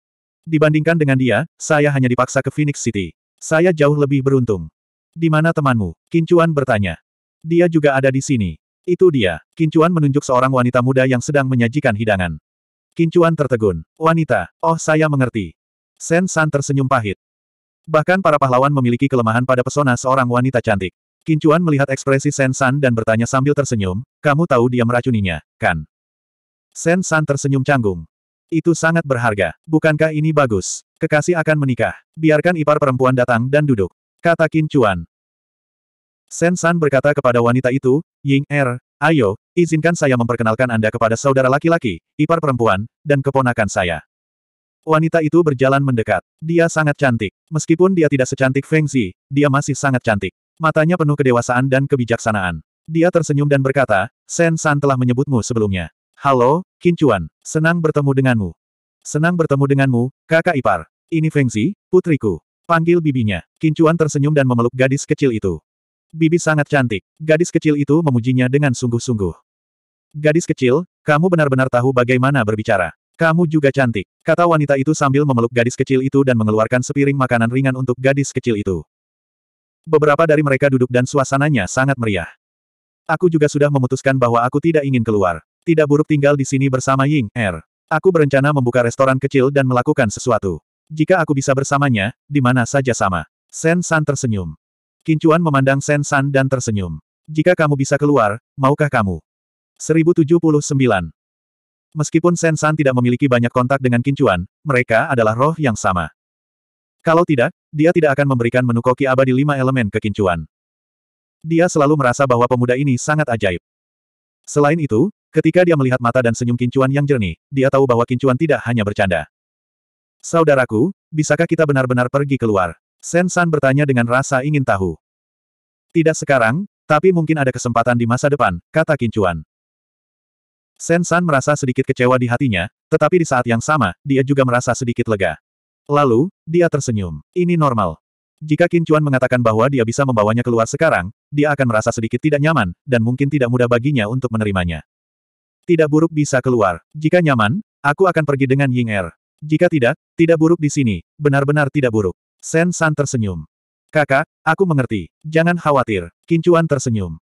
Dibandingkan dengan dia, saya hanya dipaksa ke Phoenix City. Saya jauh lebih beruntung. Di mana temanmu? Kincuan bertanya. Dia juga ada di sini. Itu dia. Kincuan menunjuk seorang wanita muda yang sedang menyajikan hidangan. Kincuan tertegun. Wanita, oh saya mengerti. Sen San tersenyum pahit. Bahkan para pahlawan memiliki kelemahan pada pesona seorang wanita cantik. Kincuan melihat ekspresi Sen San dan bertanya sambil tersenyum, kamu tahu dia meracuninya, kan? Sen San tersenyum canggung. Itu sangat berharga. Bukankah ini bagus? Kekasih akan menikah. Biarkan ipar perempuan datang dan duduk. Kata Kincuan. Sen San berkata kepada wanita itu, Ying Er, ayo, izinkan saya memperkenalkan Anda kepada saudara laki-laki, ipar perempuan, dan keponakan saya. Wanita itu berjalan mendekat. Dia sangat cantik. Meskipun dia tidak secantik Feng Zi, dia masih sangat cantik. Matanya penuh kedewasaan dan kebijaksanaan. Dia tersenyum dan berkata, Sen San telah menyebutmu sebelumnya. Halo, Kincuan. Senang bertemu denganmu. Senang bertemu denganmu, kakak ipar. Ini Feng Zi, putriku. Panggil bibinya. Kincuan tersenyum dan memeluk gadis kecil itu. Bibi sangat cantik. Gadis kecil itu memujinya dengan sungguh-sungguh. Gadis kecil, kamu benar-benar tahu bagaimana berbicara. Kamu juga cantik, kata wanita itu sambil memeluk gadis kecil itu dan mengeluarkan sepiring makanan ringan untuk gadis kecil itu. Beberapa dari mereka duduk dan suasananya sangat meriah. Aku juga sudah memutuskan bahwa aku tidak ingin keluar. Tidak buruk tinggal di sini bersama Ying Er. Aku berencana membuka restoran kecil dan melakukan sesuatu. Jika aku bisa bersamanya, di mana saja sama. Sen San tersenyum. Kincuan memandang Sen San dan tersenyum. Jika kamu bisa keluar, maukah kamu? 1079. Meskipun Sen San tidak memiliki banyak kontak dengan Kincuan, mereka adalah roh yang sama. Kalau tidak, dia tidak akan memberikan menu koki abadi lima elemen ke Kincuan. Dia selalu merasa bahwa pemuda ini sangat ajaib. Selain itu, ketika dia melihat mata dan senyum Kincuan yang jernih, dia tahu bahwa Kincuan tidak hanya bercanda. Saudaraku, bisakah kita benar-benar pergi keluar? Sensan bertanya dengan rasa ingin tahu. Tidak sekarang, tapi mungkin ada kesempatan di masa depan, kata Kincuan. Sensan merasa sedikit kecewa di hatinya, tetapi di saat yang sama, dia juga merasa sedikit lega. Lalu, dia tersenyum. Ini normal. Jika Kincuan mengatakan bahwa dia bisa membawanya keluar sekarang, dia akan merasa sedikit tidak nyaman, dan mungkin tidak mudah baginya untuk menerimanya. Tidak buruk bisa keluar. Jika nyaman, aku akan pergi dengan Ying Er. Jika tidak, tidak buruk di sini, benar-benar tidak buruk. Sen San tersenyum. Kakak, aku mengerti. Jangan khawatir. Kincuan tersenyum.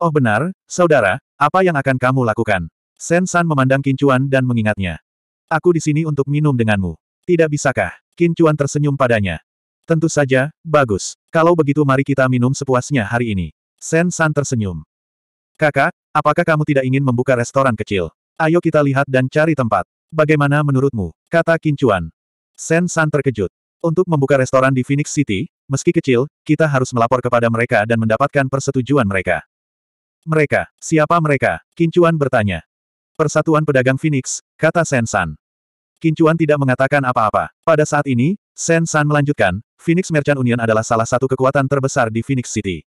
Oh benar, saudara, apa yang akan kamu lakukan? Sen San memandang Kincuan dan mengingatnya. Aku di sini untuk minum denganmu. Tidak bisakah? Kincuan tersenyum padanya. Tentu saja, bagus. Kalau begitu mari kita minum sepuasnya hari ini. Sen San tersenyum. Kakak, apakah kamu tidak ingin membuka restoran kecil? Ayo kita lihat dan cari tempat. Bagaimana menurutmu? Kata Kincuan. Sen San terkejut. Untuk membuka restoran di Phoenix City, meski kecil, kita harus melapor kepada mereka dan mendapatkan persetujuan mereka. Mereka, siapa mereka? Kincuan bertanya. Persatuan Pedagang Phoenix, kata Sen San. Kincuan tidak mengatakan apa-apa. Pada saat ini, Sen San melanjutkan, Phoenix Merchant Union adalah salah satu kekuatan terbesar di Phoenix City.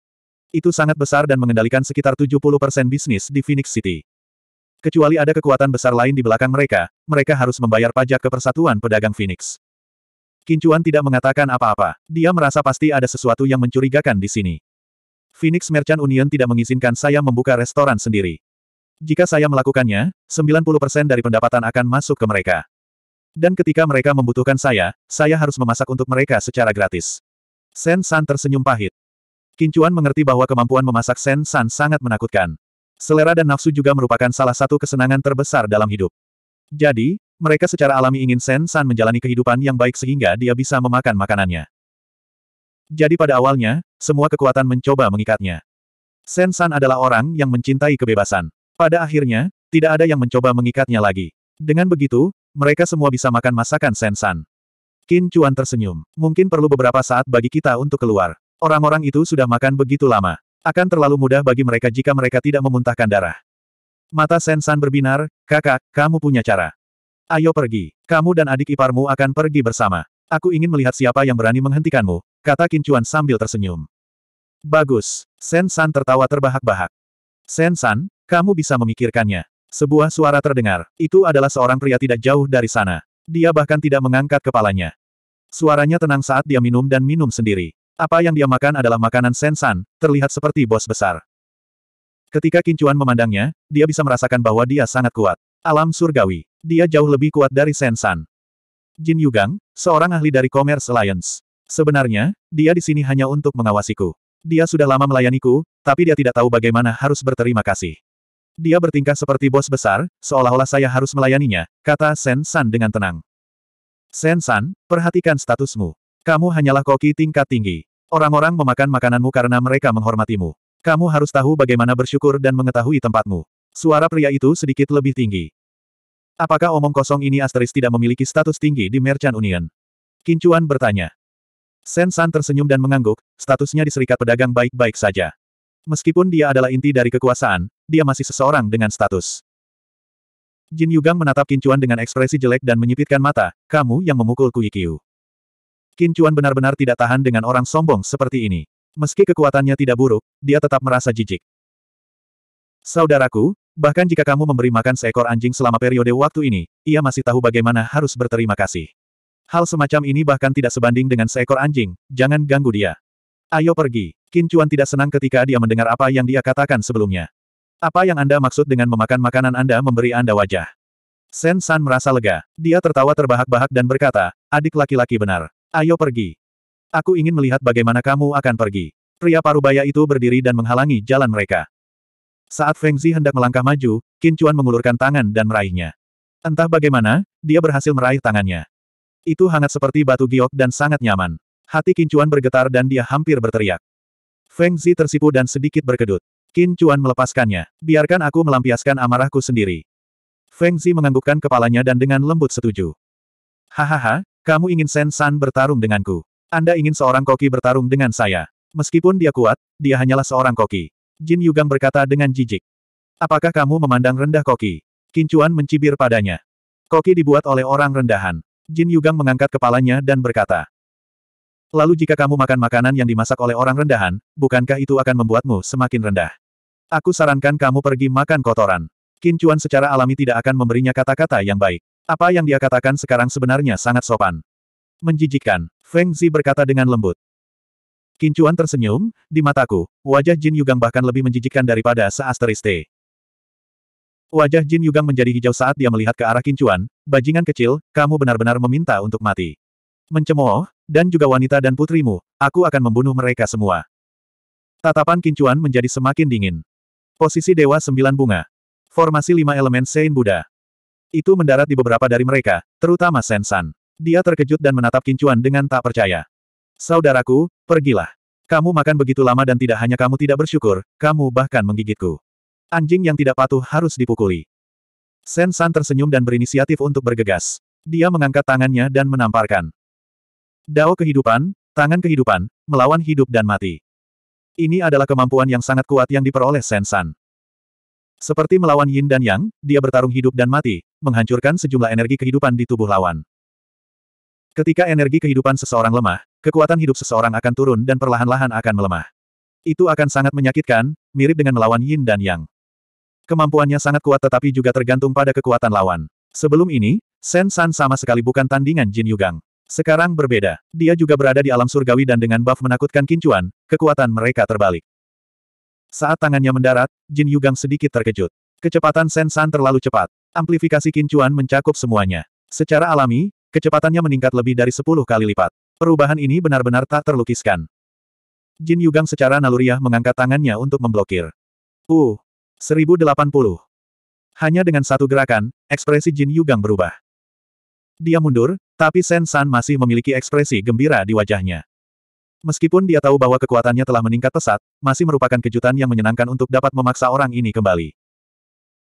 Itu sangat besar dan mengendalikan sekitar 70% bisnis di Phoenix City. Kecuali ada kekuatan besar lain di belakang mereka, mereka harus membayar pajak ke Persatuan Pedagang Phoenix. Kincuan tidak mengatakan apa-apa. Dia merasa pasti ada sesuatu yang mencurigakan di sini. Phoenix Merchant Union tidak mengizinkan saya membuka restoran sendiri. Jika saya melakukannya, 90% dari pendapatan akan masuk ke mereka. Dan ketika mereka membutuhkan saya, saya harus memasak untuk mereka secara gratis. Sen San tersenyum pahit. Kincuan mengerti bahwa kemampuan memasak Sen San sangat menakutkan. Selera dan nafsu juga merupakan salah satu kesenangan terbesar dalam hidup. Jadi, mereka secara alami ingin Sen San menjalani kehidupan yang baik sehingga dia bisa memakan makanannya. Jadi pada awalnya, semua kekuatan mencoba mengikatnya. Sen San adalah orang yang mencintai kebebasan. Pada akhirnya, tidak ada yang mencoba mengikatnya lagi. Dengan begitu, mereka semua bisa makan masakan Sen San. Qin Chuan tersenyum. Mungkin perlu beberapa saat bagi kita untuk keluar. Orang-orang itu sudah makan begitu lama. Akan terlalu mudah bagi mereka jika mereka tidak memuntahkan darah. Mata Sen San berbinar, kakak, kamu punya cara. Ayo pergi. Kamu dan adik iparmu akan pergi bersama. Aku ingin melihat siapa yang berani menghentikanmu, kata Kincuan sambil tersenyum. Bagus. Sen San tertawa terbahak-bahak. Sen San, kamu bisa memikirkannya. Sebuah suara terdengar. Itu adalah seorang pria tidak jauh dari sana. Dia bahkan tidak mengangkat kepalanya. Suaranya tenang saat dia minum dan minum sendiri. Apa yang dia makan adalah makanan Sen San, terlihat seperti bos besar. Ketika Kincuan memandangnya, dia bisa merasakan bahwa dia sangat kuat. Alam surgawi. Dia jauh lebih kuat dari Sensan. Jin Yugang, seorang ahli dari Commerce Alliance. Sebenarnya, dia di sini hanya untuk mengawasiku. Dia sudah lama melayaniku, tapi dia tidak tahu bagaimana harus berterima kasih. Dia bertingkah seperti bos besar, seolah-olah saya harus melayaninya, kata Sen San dengan tenang. Sen San, perhatikan statusmu. Kamu hanyalah koki tingkat tinggi. Orang-orang memakan makananmu karena mereka menghormatimu. Kamu harus tahu bagaimana bersyukur dan mengetahui tempatmu. Suara pria itu sedikit lebih tinggi. Apakah omong kosong ini asteris tidak memiliki status tinggi di Merchant Union? Kincuan bertanya. Sen San tersenyum dan mengangguk, statusnya di Serikat Pedagang baik-baik saja. Meskipun dia adalah inti dari kekuasaan, dia masih seseorang dengan status. Jin Yugang menatap Kincuan dengan ekspresi jelek dan menyipitkan mata, kamu yang memukul Kiu. Kincuan benar-benar tidak tahan dengan orang sombong seperti ini. Meski kekuatannya tidak buruk, dia tetap merasa jijik. Saudaraku, Bahkan jika kamu memberi makan seekor anjing selama periode waktu ini, ia masih tahu bagaimana harus berterima kasih. Hal semacam ini bahkan tidak sebanding dengan seekor anjing, jangan ganggu dia. Ayo pergi. Kincuan tidak senang ketika dia mendengar apa yang dia katakan sebelumnya. Apa yang Anda maksud dengan memakan makanan Anda memberi Anda wajah? Sen San merasa lega. Dia tertawa terbahak-bahak dan berkata, adik laki-laki benar. Ayo pergi. Aku ingin melihat bagaimana kamu akan pergi. Pria parubaya itu berdiri dan menghalangi jalan mereka. Saat Feng Zi hendak melangkah maju, Qin Chuan mengulurkan tangan dan meraihnya. Entah bagaimana, dia berhasil meraih tangannya. Itu hangat seperti batu giok dan sangat nyaman. Hati Qin Chuan bergetar dan dia hampir berteriak. Feng Zi tersipu dan sedikit berkedut. Qin Chuan melepaskannya. Biarkan aku melampiaskan amarahku sendiri. Feng Zi menganggukkan kepalanya dan dengan lembut setuju. Hahaha, kamu ingin Shen San bertarung denganku. Anda ingin seorang koki bertarung dengan saya. Meskipun dia kuat, dia hanyalah seorang koki. Jin Yugang berkata dengan jijik. Apakah kamu memandang rendah Koki? Kincuan mencibir padanya. Koki dibuat oleh orang rendahan. Jin Yugang mengangkat kepalanya dan berkata. Lalu jika kamu makan makanan yang dimasak oleh orang rendahan, bukankah itu akan membuatmu semakin rendah? Aku sarankan kamu pergi makan kotoran. Kincuan secara alami tidak akan memberinya kata-kata yang baik. Apa yang dia katakan sekarang sebenarnya sangat sopan. Menjijikkan, Feng Zi berkata dengan lembut. Kincuan tersenyum, di mataku, wajah Jin Yugang bahkan lebih menjijikkan daripada seasteriste. Wajah Jin Yugang menjadi hijau saat dia melihat ke arah Kincuan, bajingan kecil, kamu benar-benar meminta untuk mati. Mencemooh, dan juga wanita dan putrimu, aku akan membunuh mereka semua. Tatapan Kincuan menjadi semakin dingin. Posisi Dewa Sembilan Bunga. Formasi lima elemen Sein Buddha. Itu mendarat di beberapa dari mereka, terutama Sen San. Dia terkejut dan menatap Kincuan dengan tak percaya. Saudaraku, pergilah. Kamu makan begitu lama dan tidak hanya kamu tidak bersyukur, kamu bahkan menggigitku. Anjing yang tidak patuh harus dipukuli. Sen San tersenyum dan berinisiatif untuk bergegas. Dia mengangkat tangannya dan menamparkan. Dao kehidupan, tangan kehidupan, melawan hidup dan mati. Ini adalah kemampuan yang sangat kuat yang diperoleh Sen San. Seperti melawan Yin dan Yang, dia bertarung hidup dan mati, menghancurkan sejumlah energi kehidupan di tubuh lawan. Ketika energi kehidupan seseorang lemah, kekuatan hidup seseorang akan turun dan perlahan-lahan akan melemah. Itu akan sangat menyakitkan, mirip dengan melawan Yin dan Yang. Kemampuannya sangat kuat tetapi juga tergantung pada kekuatan lawan. Sebelum ini, Sen San sama sekali bukan tandingan Jin Yugang. Sekarang berbeda. Dia juga berada di alam surgawi dan dengan buff menakutkan kincuan, kekuatan mereka terbalik. Saat tangannya mendarat, Jin Yugang sedikit terkejut. Kecepatan Sen San terlalu cepat. Amplifikasi kincuan mencakup semuanya. Secara alami, kecepatannya meningkat lebih dari 10 kali lipat. Perubahan ini benar-benar tak terlukiskan. Jin Yugang secara naluriah mengangkat tangannya untuk memblokir. Uh, 1080. Hanya dengan satu gerakan, ekspresi Jin Yugang berubah. Dia mundur, tapi Sen San masih memiliki ekspresi gembira di wajahnya. Meskipun dia tahu bahwa kekuatannya telah meningkat pesat, masih merupakan kejutan yang menyenangkan untuk dapat memaksa orang ini kembali.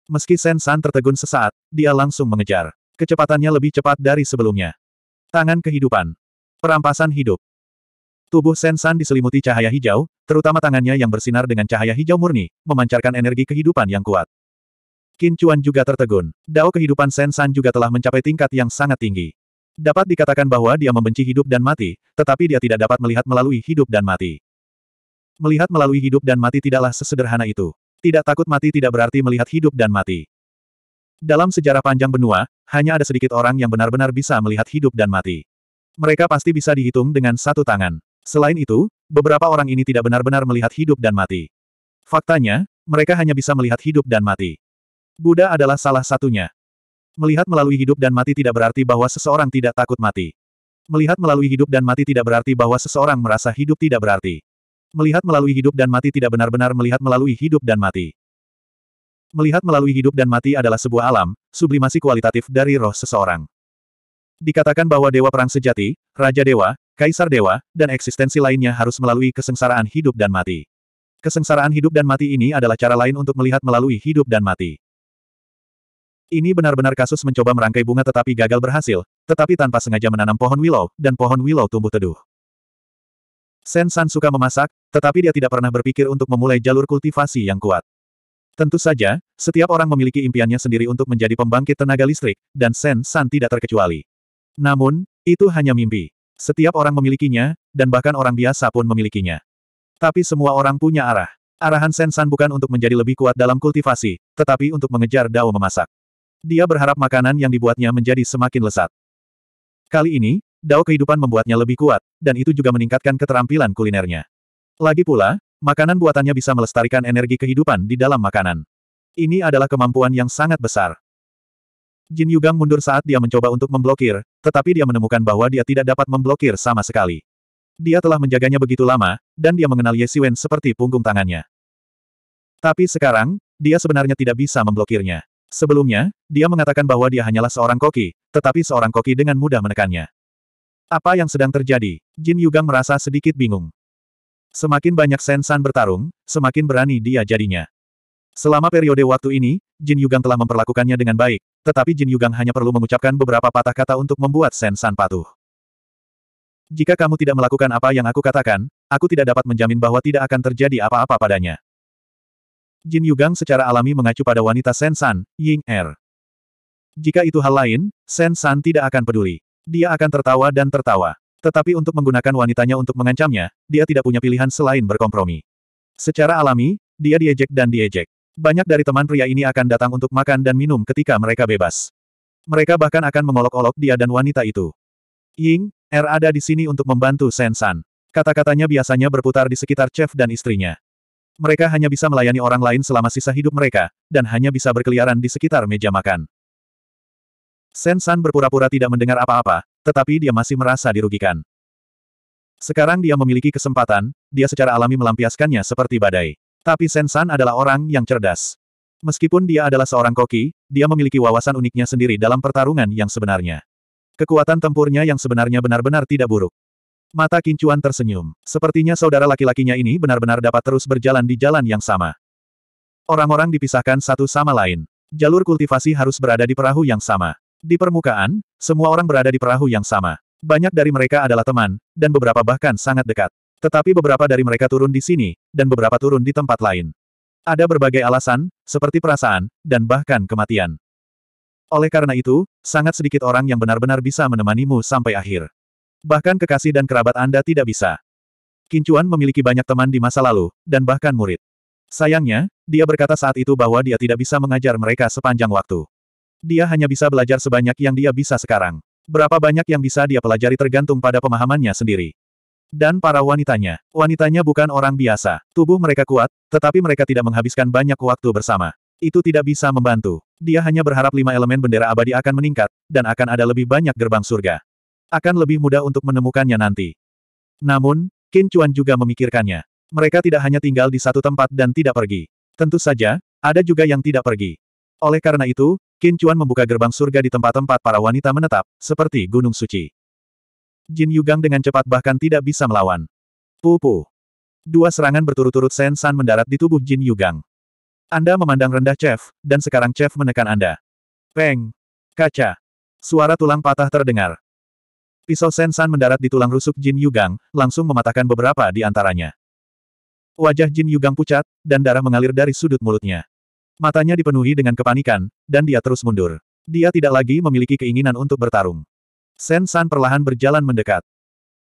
Meski Sen San tertegun sesaat, dia langsung mengejar. Kecepatannya lebih cepat dari sebelumnya. Tangan kehidupan. Perampasan hidup. Tubuh Sen diselimuti cahaya hijau, terutama tangannya yang bersinar dengan cahaya hijau murni, memancarkan energi kehidupan yang kuat. Qin Chuan juga tertegun. Dao kehidupan Sen juga telah mencapai tingkat yang sangat tinggi. Dapat dikatakan bahwa dia membenci hidup dan mati, tetapi dia tidak dapat melihat melalui hidup dan mati. Melihat melalui hidup dan mati tidaklah sesederhana itu. Tidak takut mati tidak berarti melihat hidup dan mati. Dalam sejarah panjang benua, hanya ada sedikit orang yang benar-benar bisa melihat hidup dan mati. Mereka pasti bisa dihitung dengan satu tangan. Selain itu, beberapa orang ini tidak benar-benar melihat hidup dan mati. Faktanya, mereka hanya bisa melihat hidup dan mati. Buddha adalah salah satunya. Melihat melalui hidup dan mati tidak berarti bahwa seseorang tidak takut mati. Melihat melalui hidup dan mati tidak berarti bahwa seseorang merasa hidup tidak berarti. Melihat melalui hidup dan mati tidak benar-benar melihat melalui hidup dan mati. Melihat melalui hidup dan mati adalah sebuah alam, sublimasi kualitatif dari roh seseorang. Dikatakan bahwa Dewa Perang Sejati, Raja Dewa, Kaisar Dewa, dan eksistensi lainnya harus melalui kesengsaraan hidup dan mati. Kesengsaraan hidup dan mati ini adalah cara lain untuk melihat melalui hidup dan mati. Ini benar-benar kasus mencoba merangkai bunga tetapi gagal berhasil, tetapi tanpa sengaja menanam pohon willow, dan pohon willow tumbuh teduh. Sen San suka memasak, tetapi dia tidak pernah berpikir untuk memulai jalur kultivasi yang kuat. Tentu saja, setiap orang memiliki impiannya sendiri untuk menjadi pembangkit tenaga listrik, dan Sen San tidak terkecuali. Namun, itu hanya mimpi. Setiap orang memilikinya, dan bahkan orang biasa pun memilikinya. Tapi semua orang punya arah. Arahan Sensan bukan untuk menjadi lebih kuat dalam kultivasi, tetapi untuk mengejar dao memasak. Dia berharap makanan yang dibuatnya menjadi semakin lesat. Kali ini, dao kehidupan membuatnya lebih kuat, dan itu juga meningkatkan keterampilan kulinernya. Lagi pula, makanan buatannya bisa melestarikan energi kehidupan di dalam makanan. Ini adalah kemampuan yang sangat besar. Jin Yugang mundur saat dia mencoba untuk memblokir, tetapi dia menemukan bahwa dia tidak dapat memblokir sama sekali. Dia telah menjaganya begitu lama, dan dia mengenal Ye Siwen seperti punggung tangannya. Tapi sekarang, dia sebenarnya tidak bisa memblokirnya. Sebelumnya, dia mengatakan bahwa dia hanyalah seorang koki, tetapi seorang koki dengan mudah menekannya. Apa yang sedang terjadi? Jin Yugang merasa sedikit bingung. Semakin banyak Sensan bertarung, semakin berani dia jadinya. Selama periode waktu ini, Jin Yugang telah memperlakukannya dengan baik, tetapi Jin Yugang hanya perlu mengucapkan beberapa patah kata untuk membuat Sen San patuh. Jika kamu tidak melakukan apa yang aku katakan, aku tidak dapat menjamin bahwa tidak akan terjadi apa-apa padanya. Jin Yugang secara alami mengacu pada wanita Sen San, Ying Er. Jika itu hal lain, Sen San tidak akan peduli. Dia akan tertawa dan tertawa. Tetapi untuk menggunakan wanitanya untuk mengancamnya, dia tidak punya pilihan selain berkompromi. Secara alami, dia diejek dan diejek. Banyak dari teman pria ini akan datang untuk makan dan minum ketika mereka bebas. Mereka bahkan akan mengolok-olok dia dan wanita itu. Ying, Er ada di sini untuk membantu Sen San. Kata-katanya biasanya berputar di sekitar chef dan istrinya. Mereka hanya bisa melayani orang lain selama sisa hidup mereka, dan hanya bisa berkeliaran di sekitar meja makan. Sen San berpura-pura tidak mendengar apa-apa, tetapi dia masih merasa dirugikan. Sekarang dia memiliki kesempatan, dia secara alami melampiaskannya seperti badai. Tapi Sensan adalah orang yang cerdas. Meskipun dia adalah seorang koki, dia memiliki wawasan uniknya sendiri dalam pertarungan yang sebenarnya. Kekuatan tempurnya yang sebenarnya benar-benar tidak buruk. Mata Kincuan tersenyum. Sepertinya saudara laki-lakinya ini benar-benar dapat terus berjalan di jalan yang sama. Orang-orang dipisahkan satu sama lain. Jalur kultivasi harus berada di perahu yang sama. Di permukaan, semua orang berada di perahu yang sama. Banyak dari mereka adalah teman, dan beberapa bahkan sangat dekat. Tetapi beberapa dari mereka turun di sini, dan beberapa turun di tempat lain. Ada berbagai alasan, seperti perasaan, dan bahkan kematian. Oleh karena itu, sangat sedikit orang yang benar-benar bisa menemanimu sampai akhir. Bahkan kekasih dan kerabat Anda tidak bisa. Kincuan memiliki banyak teman di masa lalu, dan bahkan murid. Sayangnya, dia berkata saat itu bahwa dia tidak bisa mengajar mereka sepanjang waktu. Dia hanya bisa belajar sebanyak yang dia bisa sekarang. Berapa banyak yang bisa dia pelajari tergantung pada pemahamannya sendiri. Dan para wanitanya. Wanitanya bukan orang biasa. Tubuh mereka kuat, tetapi mereka tidak menghabiskan banyak waktu bersama. Itu tidak bisa membantu. Dia hanya berharap lima elemen bendera abadi akan meningkat, dan akan ada lebih banyak gerbang surga. Akan lebih mudah untuk menemukannya nanti. Namun, Qin Chuan juga memikirkannya. Mereka tidak hanya tinggal di satu tempat dan tidak pergi. Tentu saja, ada juga yang tidak pergi. Oleh karena itu, Qin Chuan membuka gerbang surga di tempat-tempat para wanita menetap, seperti Gunung Suci. Jin Yugang dengan cepat bahkan tidak bisa melawan. Pupu. Dua serangan berturut-turut Sen San mendarat di tubuh Jin Yugang. Anda memandang rendah Chef, dan sekarang Chef menekan Anda. Peng. Kaca. Suara tulang patah terdengar. Pisau Sen San mendarat di tulang rusuk Jin Yugang, langsung mematahkan beberapa di antaranya. Wajah Jin Yugang pucat, dan darah mengalir dari sudut mulutnya. Matanya dipenuhi dengan kepanikan, dan dia terus mundur. Dia tidak lagi memiliki keinginan untuk bertarung. Sen San perlahan berjalan mendekat.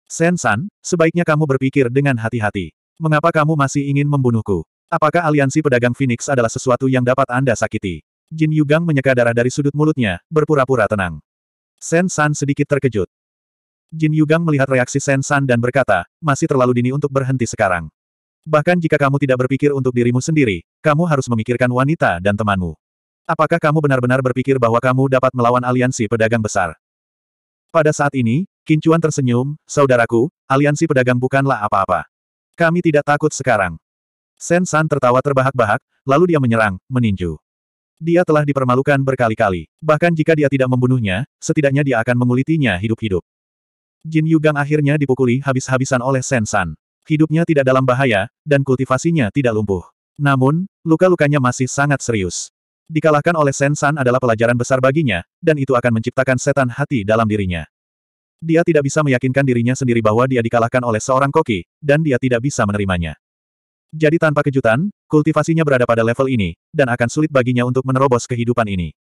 Sen San, sebaiknya kamu berpikir dengan hati-hati. Mengapa kamu masih ingin membunuhku? Apakah aliansi pedagang Phoenix adalah sesuatu yang dapat Anda sakiti? Jin Yugang menyeka darah dari sudut mulutnya, berpura-pura tenang. Sen San sedikit terkejut. Jin Yugang melihat reaksi Sen San dan berkata, masih terlalu dini untuk berhenti sekarang. Bahkan jika kamu tidak berpikir untuk dirimu sendiri, kamu harus memikirkan wanita dan temanmu. Apakah kamu benar-benar berpikir bahwa kamu dapat melawan aliansi pedagang besar? Pada saat ini, Kincuan tersenyum, saudaraku, aliansi pedagang bukanlah apa-apa. Kami tidak takut sekarang. Sen San tertawa terbahak-bahak, lalu dia menyerang, meninju. Dia telah dipermalukan berkali-kali. Bahkan jika dia tidak membunuhnya, setidaknya dia akan mengulitinya hidup-hidup. Jin Yugang akhirnya dipukuli habis-habisan oleh Sen San. Hidupnya tidak dalam bahaya, dan kultivasinya tidak lumpuh. Namun, luka-lukanya masih sangat serius. Dikalahkan oleh Sen San adalah pelajaran besar baginya, dan itu akan menciptakan setan hati dalam dirinya. Dia tidak bisa meyakinkan dirinya sendiri bahwa dia dikalahkan oleh seorang koki, dan dia tidak bisa menerimanya. Jadi tanpa kejutan, kultivasinya berada pada level ini, dan akan sulit baginya untuk menerobos kehidupan ini.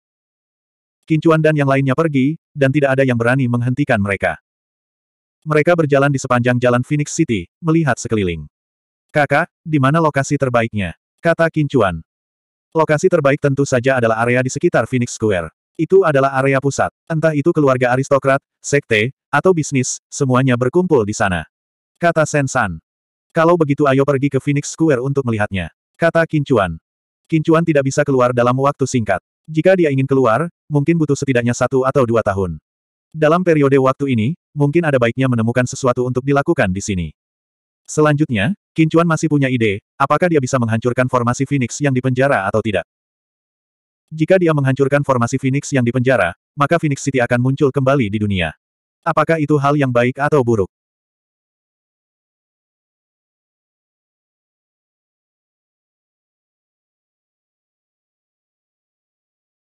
Kincuan dan yang lainnya pergi, dan tidak ada yang berani menghentikan mereka. Mereka berjalan di sepanjang jalan Phoenix City, melihat sekeliling. Kakak, di mana lokasi terbaiknya? Kata Kincuan. Lokasi terbaik tentu saja adalah area di sekitar Phoenix Square. Itu adalah area pusat. Entah itu keluarga aristokrat, sekte, atau bisnis, semuanya berkumpul di sana. Kata Sen San. Kalau begitu ayo pergi ke Phoenix Square untuk melihatnya. Kata Kincuan. Kincuan tidak bisa keluar dalam waktu singkat. Jika dia ingin keluar, mungkin butuh setidaknya satu atau dua tahun. Dalam periode waktu ini, mungkin ada baiknya menemukan sesuatu untuk dilakukan di sini. Selanjutnya, Kincuan masih punya ide, apakah dia bisa menghancurkan formasi Phoenix yang dipenjara atau tidak. Jika dia menghancurkan formasi Phoenix yang dipenjara, maka Phoenix City akan muncul kembali di dunia. Apakah itu hal yang baik atau buruk?